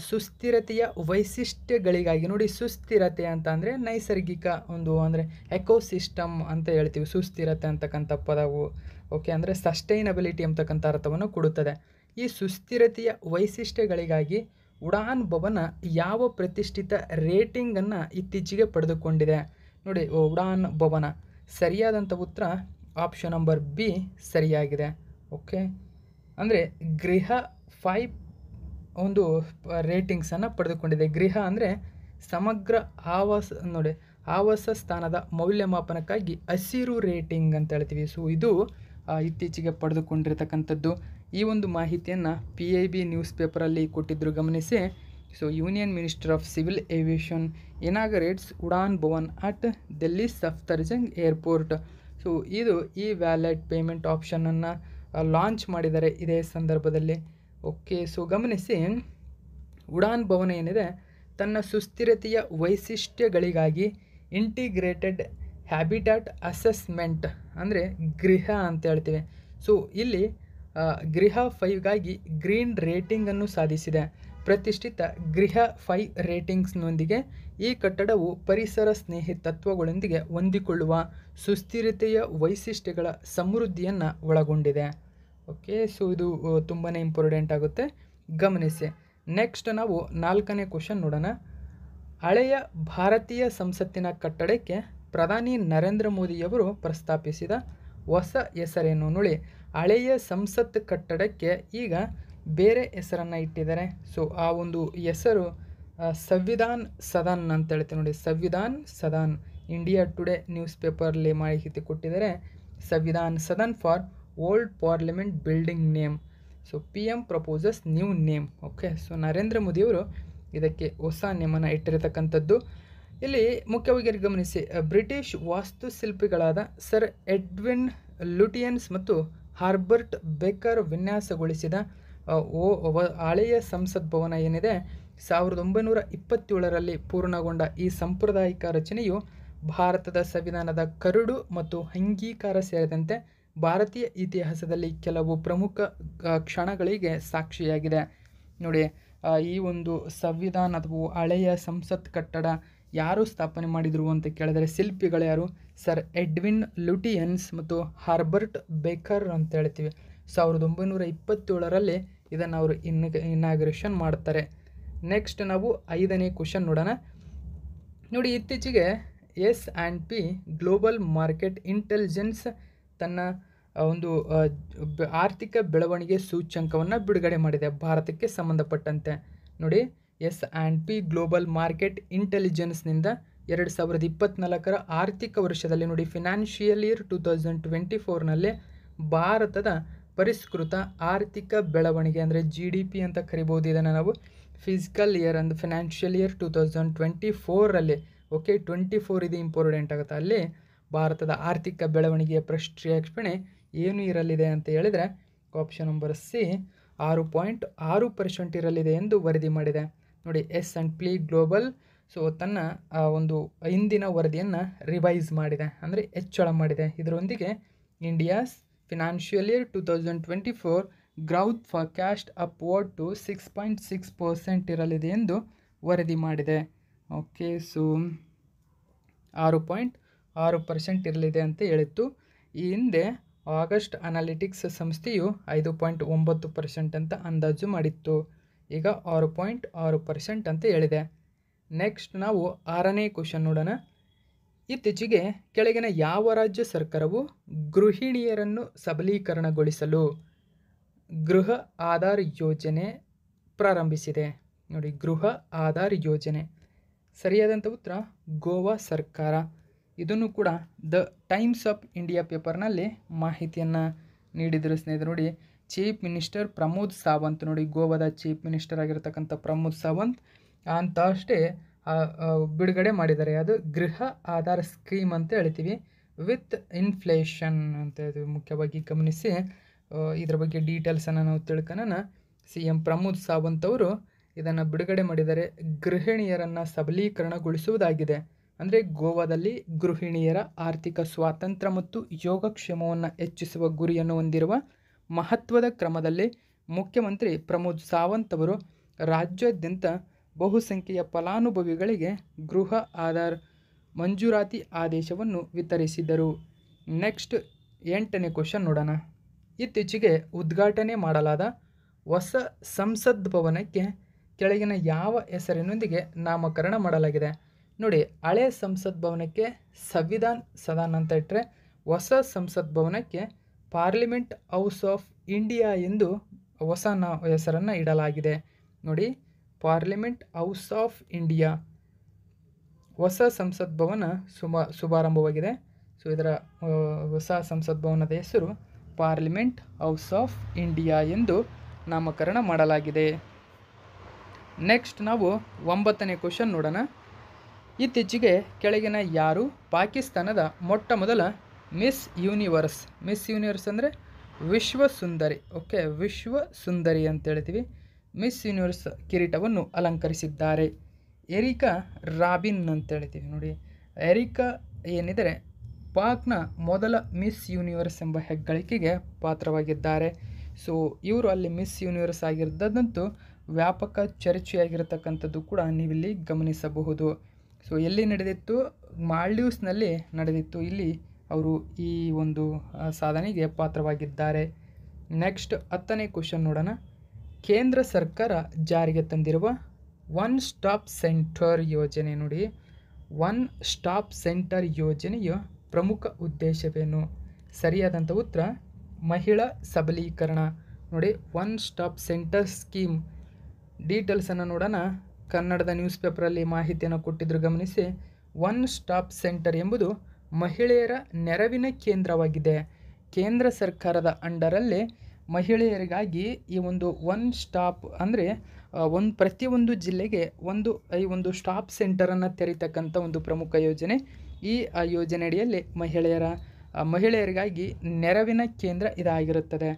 ಸುಸ್ಥಿರತೆಯ ವೈಶಿಷ್ಟ್ಯಗಳಿಗಾಗಿ ನೋಡಿ ಸುಸ್ಥಿರತೆ ಅಂತ ಅಂದರೆ ನೈಸರ್ಗಿಕ ಒಂದು ಅಂದರೆ ಎಕೋಸಿಸ್ಟಮ್ ಅಂತ ಹೇಳ್ತೀವಿ ಸುಸ್ಥಿರತೆ ಅಂತಕ್ಕಂಥ ಪದವು ಓಕೆ ಅಂದರೆ ಸಸ್ಟೈನಬಿಲಿಟಿ ಅಂತಕ್ಕಂಥ ಅರ್ಥವನ್ನು ಕೊಡುತ್ತದೆ ಈ ಸುಸ್ಥಿರತೆಯ ವೈಶಿಷ್ಟ್ಯಗಳಿಗಾಗಿ ಉಡಾನ್ ಭವನ ಯಾವ ಪ್ರತಿಷ್ಠಿತ ರೇಟಿಂಗನ್ನು ಇತ್ತೀಚೆಗೆ ಪಡೆದುಕೊಂಡಿದೆ ನೋಡಿ ಉಡಾನ್ ಭವನ ಸರಿಯಾದಂಥ ಉತ್ತರ ಆಪ್ಷನ್ ನಂಬರ್ ಬಿ ಸರಿಯಾಗಿದೆ ಓಕೆ ಅಂದರೆ ಗೃಹ ಫೈವ್ ಒಂದು ರೇಟಿಂಗ್ಸನ್ನು ಪಡೆದುಕೊಂಡಿದೆ ಗೃಹ ಅಂದರೆ ಸಮಗ್ರ ಆವಾಸ ನೋಡಿ ಆವಾಸ ಸ್ಥಾನದ ಮೌಲ್ಯಮಾಪನಕ್ಕಾಗಿ ಹಸಿರು ರೇಟಿಂಗ್ ಅಂತ ಹೇಳ್ತೀವಿ ಸೊ ಇದು ಇತ್ತೀಚೆಗೆ ಪಡೆದುಕೊಂಡಿರತಕ್ಕಂಥದ್ದು ಈ ಒಂದು ಮಾಹಿತಿಯನ್ನು ಪಿ ಐ ಬಿ ನ್ಯೂಸ್ ಪೇಪರಲ್ಲಿ ಕೊಟ್ಟಿದ್ದರು ಗಮನಿಸಿ so union minister of civil aviation inaugurates Udan Bhavan at Delhi Safdarjung airport so ಇದು ಈ ವ್ಯಾಲೆಟ್ ಪೇಮೆಂಟ್ ಆಪ್ಷನನ್ನು ಲಾಂಚ್ ಮಾಡಿದ್ದಾರೆ ಇದೇ ಸಂದರ್ಭದಲ್ಲಿ ಓಕೆ ಸೊ ಗಮನಿಸಿ ಉಡಾನ್ ಭವನ ಏನಿದೆ ತನ್ನ ಸುಸ್ಥಿರತೆಯ ವೈಶಿಷ್ಟ್ಯಗಳಿಗಾಗಿ ಇಂಟಿಗ್ರೇಟೆಡ್ ಹ್ಯಾಬಿಟ್ಯಾಟ್ ಅಸೆಸ್ಮೆಂಟ್ ಅಂದರೆ ಗೃಹ ಅಂತ ಹೇಳ್ತೀವಿ ಸೊ ಇಲ್ಲಿ ಗೃಹ ಫೈವ್ಗಾಗಿ ಗ್ರೀನ್ ರೇಟಿಂಗನ್ನು ಸಾಧಿಸಿದೆ ಪ್ರತಿಷ್ಠಿತ ಗೃಹ ಫೈ ರೇಟಿಂಗ್ಸ್ನೊಂದಿಗೆ ಈ ಕಟ್ಟಡವು ಪರಿಸರ ಸ್ನೇಹಿ ತತ್ವಗಳೊಂದಿಗೆ ಹೊಂದಿಕೊಳ್ಳುವ ಸುಸ್ಥಿರತೆಯ ವೈಶಿಷ್ಟ್ಯಗಳ ಸಮೃದ್ಧಿಯನ್ನು ಒಳಗೊಂಡಿದೆ ಓಕೆ ಸೊ ಇದು ತುಂಬಾ ಇಂಪಾರ್ಟೆಂಟ್ ಆಗುತ್ತೆ ಗಮನಿಸಿ ನೆಕ್ಸ್ಟ್ ನಾವು ನಾಲ್ಕನೇ ಕ್ವಶನ್ ನೋಡೋಣ ಹಳೆಯ ಭಾರತೀಯ ಸಂಸತ್ತಿನ ಕಟ್ಟಡಕ್ಕೆ ಪ್ರಧಾನಿ ನರೇಂದ್ರ ಮೋದಿಯವರು ಪ್ರಸ್ತಾಪಿಸಿದ ಹೊಸ ಹೆಸರೇನು ನೋಡಿ ಹಳೆಯ ಸಂಸತ್ ಕಟ್ಟಡಕ್ಕೆ ಈಗ ಬೇರೆ ಹೆಸರನ್ನು ಇಟ್ಟಿದ್ದಾರೆ ಸೊ ಆ ಒಂದು ಹೆಸರು ಸಂವಿಧಾನ್ ಸದನ್ ಅಂತ ಹೇಳ್ತೀವಿ ನೋಡಿ Samvidhan Sadan India Today news ಪೇಪರ್ಲಿ ಮಾಹಿತಿ ಕೊಟ್ಟಿದ್ದಾರೆ Samvidhan Sadan for old parliament building name so P M proposes new name okay so Narendra ಮೋದಿಯವರು ಇದಕ್ಕೆ ಹೊಸ ನೇಮನ್ನು ಇಟ್ಟಿರತಕ್ಕಂಥದ್ದು ಇಲ್ಲಿ ಮುಖ್ಯವಾಗಿ ಗಮನಿಸಿ ಬ್ರಿಟಿಷ್ ವಾಸ್ತುಶಿಲ್ಪಿಗಳಾದ ಸರ್ ಎಡ್ವಿನ್ ಲುಟಿಯನ್ಸ್ ಮತ್ತು ಹಾರ್ಬರ್ಟ್ ಬೇಕರ್ ವಿನ್ಯಾಸಗೊಳಿಸಿದ ಓ ಹಳೆಯ ಸಂಸತ್ ಭವನ ಏನಿದೆ ಸಾವಿರದ ಒಂಬೈನೂರ ಇಪ್ಪತ್ತೇಳರಲ್ಲಿ ಪೂರ್ಣಗೊಂಡ ಈ ಸಾಂಪ್ರದಾಯಿಕ ರಚನೆಯು ಭಾರತದ ಸಂವಿಧಾನದ ಕರಡು ಮತ್ತು ಅಂಗೀಕಾರ ಸೇರಿದಂತೆ ಭಾರತೀಯ ಇತಿಹಾಸದಲ್ಲಿ ಕೆಲವು ಪ್ರಮುಖ ಕ್ಷಣಗಳಿಗೆ ಸಾಕ್ಷಿಯಾಗಿದೆ ನೋಡಿ ಈ ಒಂದು ಸಂವಿಧಾನ ಅಥವಾ ಹಳೆಯ ಸಂಸತ್ ಕಟ್ಟಡ ಯಾರು ಸ್ಥಾಪನೆ ಮಾಡಿದರು ಅಂತ ಕೇಳಿದರೆ ಶಿಲ್ಪಿಗಳು ಯಾರು ಸರ್ ಎಡ್ವಿನ್ ಲುಟಿಯನ್ಸ್ ಮತ್ತು ಹಾರ್ಬರ್ಟ್ ಬೇಕರ್ ಅಂತ ಹೇಳ್ತೀವಿ ಸಾವಿರದ ಒಂಬೈನೂರ ಇಪ್ಪತ್ತೇಳರಲ್ಲಿ ಇದನ್ನು ಅವರು ಇನ್ ಇನಾಗ್ರೇಷನ್ ಮಾಡ್ತಾರೆ ನೆಕ್ಸ್ಟ್ ನಾವು ಐದನೇ ಕ್ವಶನ್ ನೋಡೋಣ ನೋಡಿ ಇತ್ತೀಚೆಗೆ S and P global market intelligence ತನ್ನ ಒಂದು ಆರ್ಥಿಕ ಬೆಳವಣಿಗೆ ಸೂಚ್ಯಂಕವನ್ನು ಬಿಡುಗಡೆ ಮಾಡಿದೆ ಭಾರತಕ್ಕೆ ಸಂಬಂಧಪಟ್ಟಂತೆ ನೋಡಿ S and P global market ಇಂಟೆಲಿಜೆನ್ಸ್ನಿಂದ ಎರಡು ಸಾವಿರದ ಇಪ್ಪತ್ತ್ನಾಲ್ಕರ ಆರ್ಥಿಕ ವರ್ಷದಲ್ಲಿ ನೋಡಿ financial year two thousand twenty ಫೋರ್ನಲ್ಲಿ ಭಾರತದ ಪರಿಷ್ಕೃತ ಆರ್ಥಿಕ ಬೆಳವಣಿಗೆ ಅಂದರೆ ಜಿ ಡಿ ಪಿ ಅಂತ ಕರಿಬೋದು ಇದನ್ನು ನಾವು ಫಿಸಿಕಲ್ ಇಯರ್ ಅಂದರೆ financial year two thousand twenty ಫೋರಲ್ಲಿ ಓಕೆ ಟ್ವೆಂಟಿ ಫೋರ್ ಇದು ಇಂಪಾರ್ಟೆಂಟ್ ಆಗುತ್ತೆ ಅಲ್ಲಿ ಭಾರತದ ಆರ್ಥಿಕ ಬೆಳವಣಿಗೆಯ ಪ್ರಶ್ನೆ ಏನು ಇರಲಿದೆ ಅಂತ ಹೇಳಿದರೆ ಆಪ್ಷನ್ ನಂಬರ್ ಸಿ ಆರು ಪಾಯಿಂಟ್ ಆರು ಪರ್ಸೆಂಟ್ ಇರಲಿದೆ ಎಂದು ವರದಿ ಮಾಡಿದೆ ನೋಡಿ S and P global so ತನ್ನ ಒಂದು ಹಿಂದಿನ ವರದಿಯನ್ನು ರಿವೈಸ್ ಮಾಡಿದೆ ಅಂದರೆ ಹೆಚ್ಚಳ ಮಾಡಿದೆ ಇದರೊಂದಿಗೆ India's financial year 2024 growth forecast upward to six point six percent ಇರಲಿದೆ ಎಂದು ವರದಿ ಮಾಡಿದೆ ಓಕೆ ಸೊ ಆರು ಪಾಯಿಂಟ್ ಆರು ಪರ್ಸೆಂಟ್ ಇರಲಿದೆ ಅಂತ ಹೇಳಿತ್ತು ಈ ಹಿಂದೆ ಆಗಸ್ಟ್ ಅನಾಲಿಟಿಕ್ಸ್ ಸಂಸ್ಥೆಯು ಐದು ಪಾಯಿಂಟ್ ಒಂಬತ್ತು ಪರ್ಸೆಂಟ್ ಅಂತ ಅಂದಾಜು ಮಾಡಿತ್ತು ಈಗ ಆರು ಪಾಯಿಂಟ್ ಆರು ಪರ್ಸೆಂಟ್ ಅಂತ ಹೇಳಿದೆ ನೆಕ್ಸ್ಟ್ ನಾವು ಆರನೇ ಕ್ವಶನ್ ನೋಡೋಣ ಇತ್ತೀಚೆಗೆ ಕೆಳಗಿನ ಯಾವ ರಾಜ್ಯ ಸರ್ಕಾರವು ಗೃಹಿಣಿಯರನ್ನು ಸಬಲೀಕರಣಗೊಳಿಸಲು ಗೃಹ ಆಧಾರ್ ಯೋಜನೆ ಪ್ರಾರಂಭಿಸಿದೆ ನೋಡಿ ಗೃಹ ಆಧಾರ್ ಯೋಜನೆ ಸರಿಯಾದಂಥ ಉತ್ತರ ಗೋವಾ ಸರ್ಕಾರ ಇದನ್ನು ಕೂಡ ದ ಟೈಮ್ಸ್ ಆಫ್ ಇಂಡಿಯಾ ಪೇಪರ್ನಲ್ಲಿ ಮಾಹಿತಿಯನ್ನು ನೀಡಿದರು ಸ್ನೇಹಿತರು ನೋಡಿ ಚೀಫ್ ಮಿನಿಸ್ಟರ್ ಪ್ರಮೋದ್ ಸಾವಂತ್ ನೋಡಿ ಗೋವಾದ ಚೀಫ್ ಮಿನಿಸ್ಟರ್ ಆಗಿರತಕ್ಕಂಥ ಪ್ರಮೋದ್ ಸಾವಂತ್ ಅಂತ ಅಷ್ಟೇ ಬಿಡುಗಡೆ ಮಾಡಿದ್ದಾರೆ ಅದು ಗೃಹ ಆಧಾರ ಸ್ಕೀಮ್ ಅಂತ ಹೇಳ್ತೀವಿ ವಿತ್ ಇನ್ಫ್ಲೇಷನ್ ಅಂತ ಇದು ಮುಖ್ಯವಾಗಿ ಗಮನಿಸಿ ಇದರ ಬಗ್ಗೆ ಡೀಟೇಲ್ಸನ್ನು ನಾವು ತಿಳ್ಕೊಳ್ಳೋಣ ಸಿ ಎಂ ಪ್ರಮೋದ್ ಸಾವಂತ್ ಅವರು ಇದನ್ನು ಬಿಡುಗಡೆ ಮಾಡಿದ್ದಾರೆ ಗೃಹಿಣಿಯರನ್ನು ಸಬಲೀಕರಣಗೊಳಿಸುವುದಾಗಿದೆ ಅಂದರೆ ಗೋವಾದಲ್ಲಿ ಗೃಹಿಣಿಯರ ಆರ್ಥಿಕ ಸ್ವಾತಂತ್ರ್ಯ ಮತ್ತು ಯೋಗಕ್ಷೇಮವನ್ನು ಹೆಚ್ಚಿಸುವ ಗುರಿಯನ್ನು ಹೊಂದಿರುವ ಮಹತ್ವದ ಕ್ರಮದಲ್ಲಿ ಮುಖ್ಯಮಂತ್ರಿ ಪ್ರಮೋದ್ ಸಾವಂತ್ ಅವರು ರಾಜ್ಯಾದ್ಯಂತ ಬಹುಸಂಖ್ಯೆಯ ಫಲಾನುಭವಿಗಳಿಗೆ ಗೃಹ ಆಧಾರ್ ಮಂಜೂರಾತಿ ಆದೇಶವನ್ನು ವಿತರಿಸಿದರು ನೆಕ್ಸ್ಟ್ ಎಂಟನೇ ಕ್ವಶನ್ ನೋಡೋಣ ಇತ್ತೀಚೆಗೆ ಉದ್ಘಾಟನೆ ಮಾಡಲಾದ ಹೊಸ ಸಂಸದ್ ಭವನಕ್ಕೆ ಕೆಳಗಿನ ಯಾವ ಹೆಸರಿನೊಂದಿಗೆ ನಾಮಕರಣ ಮಾಡಲಾಗಿದೆ ನೋಡಿ ಹಳೆ ಸಂಸತ್ ಭವನಕ್ಕೆ ಸಂವಿಧಾನ್ ಸದಾನಂತ ಅಂತ ಇಟ್ಟರೆ ಹೊಸ ಸಂಸತ್ ಭವನಕ್ಕೆ ಪಾರ್ಲಿಮೆಂಟ್ ಹೌಸ್ ಆಫ್ ಇಂಡಿಯಾ ಎಂದು ಹೊಸ ನಾ ಹೆಸರನ್ನು ಇಡಲಾಗಿದೆ ನೋಡಿ ಪಾರ್ಲಿಮೆಂಟ್ ಹೌಸ್ ಆಫ್ ಇಂಡಿಯಾ ಹೊಸ ಸಂಸತ್ ಭವನ ಸುಮ ಶುಭಾರಂಭವಾಗಿದೆ ಸೊ ಇದರ ಹೊಸ ಸಂಸತ್ ಭವನದ ಹೆಸರು ಪಾರ್ಲಿಮೆಂಟ್ ಹೌಸ್ ಆಫ್ ಇಂಡಿಯಾ ಎಂದು ನಾಮಕರಣ ಮಾಡಲಾಗಿದೆ ನೆಕ್ಸ್ಟ್ ನಾವು ಒಂಬತ್ತನೇ ಕ್ವಶನ್ ನೋಡೋಣ ಇತ್ತೀಚೆಗೆ ಕೆಳಗಿನ ಯಾರು ಪಾಕಿಸ್ತಾನದ ಮೊಟ್ಟ ಮೊದಲ ಮಿಸ್ ಯೂನಿವರ್ಸ್ ಮಿಸ್ ಯೂನಿವರ್ಸ್ ಅಂದರೆ ವಿಶ್ವ ಸುಂದರಿ ಓಕೆ ವಿಶ್ವ ಸುಂದರಿ ಅಂತ ಹೇಳ್ತೀವಿ ಮಿಸ್ ಯೂನಿವರ್ಸ್ ಕಿರೀಟವನ್ನು ಅಲಂಕರಿಸಿದ್ದಾರೆ ಎರಿಕಾ ರಾಬಿನ್ ಅಂತ ಹೇಳ್ತೀವಿ ನೋಡಿ ಎರಿಕಾ ಏನಿದರೆ ಪಾಕ್ನ ಮೊದಲ ಮಿಸ್ ಯೂನಿವರ್ಸ್ ಎಂಬ ಹೆಗ್ಗಳಿಕೆಗೆ ಪಾತ್ರವಾಗಿದ್ದಾರೆ ಸೊ ಇವರು ಅಲ್ಲಿ ಮಿಸ್ ಯೂನಿವರ್ಸ್ ಆಗಿರೋದಂತೂ ವ್ಯಾಪಕ ಚರ್ಚೆಯಾಗಿರತಕ್ಕಂಥದ್ದು ಕೂಡ ನೀವಿಲ್ಲಿ ಗಮನಿಸಬಹುದು ಸೊ ಎಲ್ಲಿ ನಡೆದಿತ್ತು ಮಾಲ್ಡೀವ್ಸ್ನಲ್ಲಿ ನಡೆದಿತ್ತು ಇಲ್ಲಿ ಅವರು ಈ ಒಂದು ಸಾಧನೆಗೆ ಪಾತ್ರವಾಗಿದ್ದಾರೆ ನೆಕ್ಸ್ಟ್ ಹತ್ತನೇ ಕ್ವಶನ್ ನೋಡೋಣ ಕೇಂದ್ರ ಸರ್ಕಾರ ಜಾರಿಗೆ ತಂದಿರುವ ಒನ್ ಸ್ಟಾಪ್ ಸೆಂಟರ್ ಯೋಜನೆ ನೋಡಿ ಒನ್ ಸ್ಟಾಪ್ ಸೆಂಟರ್ ಯೋಜನೆಯ ಪ್ರಮುಖ ಉದ್ದೇಶವೇನು ಸರಿಯಾದಂಥ ಉತ್ತರ ಮಹಿಳಾ ಸಬಲೀಕರಣ ನೋಡಿ ಒನ್ ಸ್ಟಾಪ್ ಸೆಂಟರ್ ಸ್ಕೀಮ್ ಡೀಟೇಲ್ಸನ್ನು ನೋಡೋಣ ಕನ್ನಡದ ನ್ಯೂಸ್ ಪೇಪರಲ್ಲಿ ಮಾಹಿತಿಯನ್ನು ಕೊಟ್ಟಿದ್ರು ಗಮನಿಸಿ ಒನ್ ಸ್ಟಾಪ್ ಸೆಂಟರ್ ಎಂಬುದು ಮಹಿಳೆಯರ ನೆರವಿನ ಕೇಂದ್ರವಾಗಿದೆ ಕೇಂದ್ರ ಸರ್ಕಾರದ ಅಂಡರಲ್ಲಿ ಮಹಿಳೆಯರಿಗಾಗಿ ಈ ಒಂದು ಒನ್ ಸ್ಟಾಪ್ ಅಂದರೆ ಒಂದು ಪ್ರತಿಯೊಂದು ಜಿಲ್ಲೆಗೆ ಒಂದು ಈ ಒಂದು ಸ್ಟಾಪ್ ಸೆಂಟರನ್ನು ತೆರೀತಕ್ಕಂಥ ಒಂದು ಪ್ರಮುಖ ಯೋಜನೆ ಈ ಯೋಜನೆಯಡಿಯಲ್ಲಿ ಮಹಿಳೆಯರ ಮಹಿಳೆಯರಿಗಾಗಿ ನೆರವಿನ ಕೇಂದ್ರ ಇದಾಗಿರುತ್ತದೆ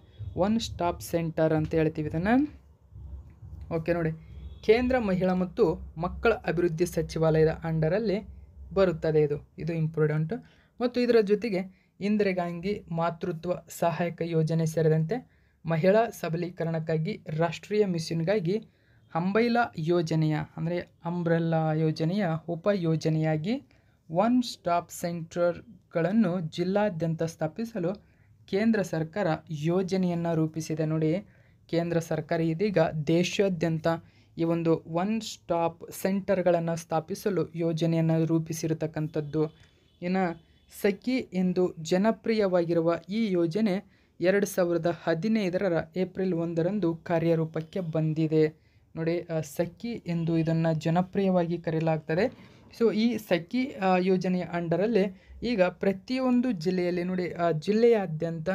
ಒನ್ ಸ್ಟಾಪ್ ಸೆಂಟರ್ ಅಂತ ಹೇಳ್ತೀವಿ ಇದನ್ನು ಓಕೆ ನೋಡಿ ಕೇಂದ್ರ ಮಹಿಳಾ ಮತ್ತು ಮಕ್ಕಳ ಅಭಿವೃದ್ಧಿ ಸಚಿವಾಲಯದ ಅಂಡರಲ್ಲಿ ಬರುತ್ತದೆ ಇದು ಇದು ಇಂಪಾರ್ಟೆಂಟು ಮತ್ತು ಇದರ ಜೊತೆಗೆ ಇಂದಿರಾ ಗಾಂಧಿ ಮಾತೃತ್ವ ಸಹಾಯಕ ಯೋಜನೆ ಸೇರಿದಂತೆ ಮಹಿಳಾ ಸಬಲೀಕರಣಕ್ಕಾಗಿ ರಾಷ್ಟ್ರೀಯ ಮಿಷನ್ಗಾಗಿ ಅಂಬೈಲಾ ಯೋಜನೆಯ ಅಂದರೆ ಅಂಬ್ರೆಲ್ಲಾ ಯೋಜನೆಯ ಉಪಯೋಜನೆಯಾಗಿ ಒನ್ ಸ್ಟಾಪ್ ಸೆಂಟರ್ಗಳನ್ನು ಜಿಲ್ಲಾದ್ಯಂತ ಸ್ಥಾಪಿಸಲು ಕೇಂದ್ರ ಸರ್ಕಾರ ಯೋಜನೆಯನ್ನು ರೂಪಿಸಿದೆ ನೋಡಿ ಕೇಂದ್ರ ಸರ್ಕಾರ ಇದೀಗ ದೇಶಾದ್ಯಂತ ಈ ಒಂದು ಒನ್ ಸ್ಟಾಪ್ ಸೆಂಟರ್ಗಳನ್ನು ಸ್ಥಾಪಿಸಲು ಯೋಜನೆಯನ್ನು ರೂಪಿಸಿರತಕ್ಕಂಥದ್ದು ಇನ್ನು ಸಖಿ ಎಂದು ಜನಪ್ರಿಯವಾಗಿರುವ ಈ ಯೋಜನೆ ಎರಡು ಸಾವಿರದ ಹದಿನೈದರ ಏಪ್ರಿಲ್ ಒಂದರಂದು ಕಾರ್ಯರೂಪಕ್ಕೆ ಬಂದಿದೆ ನೋಡಿ ಸಖಿ ಎಂದು ಇದನ್ನು ಜನಪ್ರಿಯವಾಗಿ ಕರೆಯಲಾಗ್ತದೆ ಸೊ ಈ ಸಖಿ ಯೋಜನೆಯ ಅಂಡರಲ್ಲಿ ಈಗ ಪ್ರತಿಯೊಂದು ಜಿಲ್ಲೆಯಲ್ಲಿ ನೋಡಿ ಜಿಲ್ಲೆಯಾದ್ಯಂತ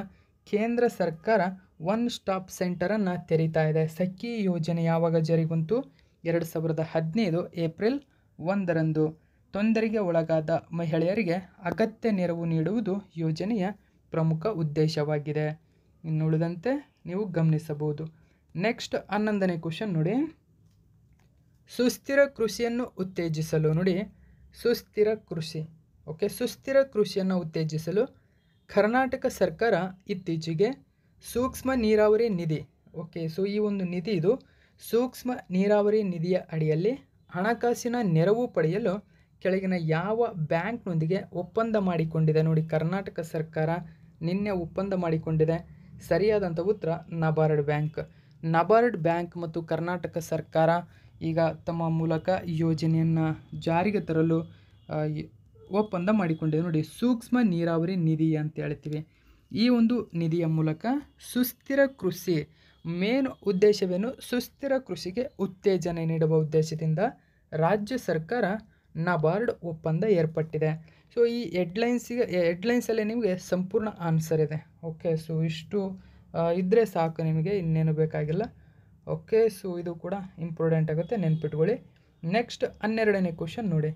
ಕೇಂದ್ರ ಸರ್ಕಾರ ಒನ್ ಸ್ಟಾಪ್ ಸೆಂಟರನ್ನು ತೆರೀತಾ ಇದೆ ಸಖಿ ಯೋಜನೆ ಯಾವಾಗ ಜರಿಗುಂತು ಎರಡು ಸಾವಿರದ ಹದಿನೈದು ಏಪ್ರಿಲ್ ಒಂದರಂದು ತೊಂದರೆಗೆ ಒಳಗಾದ ಮಹಿಳೆಯರಿಗೆ ಅಗತ್ಯ ನೆರವು ನೀಡುವುದು ಯೋಜನೆಯ ಪ್ರಮುಖ ಉದ್ದೇಶವಾಗಿದೆ ಇನ್ನುಳಿದಂತೆ ನೀವು ಗಮನಿಸಬಹುದು ನೆಕ್ಸ್ಟ್ ಹನ್ನೊಂದನೇ ಕ್ವಶನ್ ನೋಡಿ ಸುಸ್ಥಿರ ಕೃಷಿಯನ್ನು ಉತ್ತೇಜಿಸಲು ನೋಡಿ ಸುಸ್ಥಿರ ಕೃಷಿ ಓಕೆ ಸುಸ್ಥಿರ ಕೃಷಿಯನ್ನು ಉತ್ತೇಜಿಸಲು ಕರ್ನಾಟಕ ಸರ್ಕಾರ ಇತ್ತೀಚೆಗೆ ಸೂಕ್ಷ್ಮ ನೀರಾವರಿ ನಿಧಿ ಓಕೆ ಸೊ ಈ ಒಂದು ನಿಧಿ ಇದು ಸೂಕ್ಷ್ಮ ನೀರಾವರಿ ನಿಧಿಯ ಅಡಿಯಲ್ಲಿ ಹಣಕಾಸಿನ ನೆರವು ಪಡೆಯಲು ಕೆಳಗಿನ ಯಾವ ಬ್ಯಾಂಕ್ನೊಂದಿಗೆ ಒಪ್ಪಂದ ಮಾಡಿಕೊಂಡಿದೆ ನೋಡಿ ಕರ್ನಾಟಕ ಸರ್ಕಾರ ನಿನ್ನೆ ಒಪ್ಪಂದ ಮಾಡಿಕೊಂಡಿದೆ ಸರಿಯಾದಂಥ ಉತ್ತರ ನಬಾರ್ಡ್ ಬ್ಯಾಂಕ್ ನಬಾರ್ಡ್ ಬ್ಯಾಂಕ್ ಮತ್ತು ಕರ್ನಾಟಕ ಸರ್ಕಾರ ಈಗ ತಮ್ಮ ಮೂಲಕ ಯೋಜನೆಯನ್ನು ಜಾರಿಗೆ ತರಲು ಒಪ್ಪಂದ ಮಾಡಿಕೊಂಡಿದೆ ನೋಡಿ ಸೂಕ್ಷ್ಮ ನೀರಾವರಿ ನಿಧಿ ಅಂತ ಹೇಳ್ತೀವಿ ಈ ಒಂದು ನಿಧಿಯ ಮೂಲಕ ಸುಸ್ಥಿರ ಕೃಷಿ ಮೇನ್ ಉದ್ದೇಶವೇನು ಸುಸ್ಥಿರ ಕೃಷಿಗೆ ಉತ್ತೇಜನ ನೀಡುವ ಉದ್ದೇಶದಿಂದ ರಾಜ್ಯ ಸರ್ಕಾರ ನಬಾರ್ಡ್ ಒಪ್ಪಂದ ಏರ್ಪಟ್ಟಿದೆ ಸೊ ಈ ಹೆಡ್ಲೈನ್ಸಿಗೆ ಹೆಡ್ಲೈನ್ಸಲ್ಲೇ ನಿಮಗೆ ಸಂಪೂರ್ಣ ಆನ್ಸರ್ ಇದೆ ಓಕೆ ಸೊ ಇಷ್ಟು ಇದ್ದರೆ ಸಾಕು ನಿಮಗೆ ಇನ್ನೇನು ಬೇಕಾಗಿಲ್ಲ ಓಕೆ ಸೊ ಇದು ಕೂಡ ಇಂಪಾರ್ಟೆಂಟ್ ಆಗುತ್ತೆ ನೆನ್ಪಿಟ್ಕೊಳ್ಳಿ ನೆಕ್ಸ್ಟ್ ಹನ್ನೆರಡನೇ ಕ್ವಶನ್ ನೋಡಿ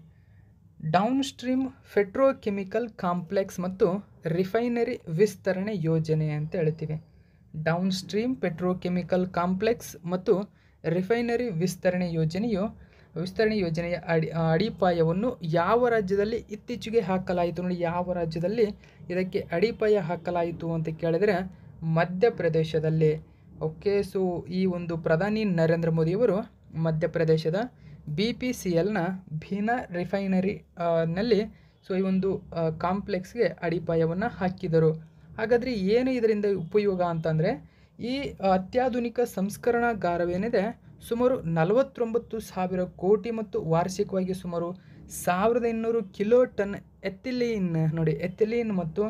ಡೌನ್ ಸ್ಟ್ರೀಮ್ ಫೆಟ್ರೋಕೆಮಿಕಲ್ ಕಾಂಪ್ಲೆಕ್ಸ್ ಮತ್ತು ರಿಫೈನರಿ ವಿಸ್ತರಣೆ ಯೋಜನೆ ಅಂತ ಹೇಳ್ತೀವಿ ಡೌನ್ ಸ್ಟ್ರೀಮ್ ಪೆಟ್ರೋಕೆಮಿಕಲ್ ಕಾಂಪ್ಲೆಕ್ಸ್ ಮತ್ತು ರಿಫೈನರಿ ವಿಸ್ತರಣೆ ಯೋಜನೆಯು ವಿಸ್ತರಣೆ ಯೋಜನೆಯ ಅಡಿ ಅಡಿಪಾಯವನ್ನು ಯಾವ ರಾಜ್ಯದಲ್ಲಿ ಇತ್ತೀಚೆಗೆ ಹಾಕಲಾಯಿತು ನೋಡಿ ಯಾವ ರಾಜ್ಯದಲ್ಲಿ ಇದಕ್ಕೆ ಅಡಿಪಾಯ ಹಾಕಲಾಯಿತು ಅಂತ ಕೇಳಿದರೆ ಮಧ್ಯಪ್ರದೇಶದಲ್ಲಿ ಓಕೆ ಸೊ ಈ ಒಂದು ಪ್ರಧಾನಿ ನರೇಂದ್ರ ಮೋದಿಯವರು ಮಧ್ಯಪ್ರದೇಶದ ಬಿ ಪಿ ಸಿ ಎಲ್ನ ಭೀನಾ ರಿಫೈನರಿ ನಲ್ಲಿ ಸೊ ಈ ಒಂದು ಕಾಂಪ್ಲೆಕ್ಸ್ಗೆ ಅಡಿಪಾಯವನ್ನು ಹಾಕಿದರು ಹಾಗಾದರೆ ಏನು ಇದರಿಂದ ಉಪಯೋಗ ಅಂತಂದರೆ ಈ ಅತ್ಯಾಧುನಿಕ ಸಂಸ್ಕರಣಾಗಾರವೇನಿದೆ ಸುಮಾರು ನಲವತ್ತೊಂಬತ್ತು ಸಾವಿರ ಕೋಟಿ ಮತ್ತು ವಾರ್ಷಿಕವಾಗಿ ಸುಮಾರು ಸಾವಿರದ ಇನ್ನೂರು ಕಿಲೋ ಟನ್ ಎಥಿಲೀನ್ ನೋಡಿ ಎಥಿಲೀನ್ ಮತ್ತು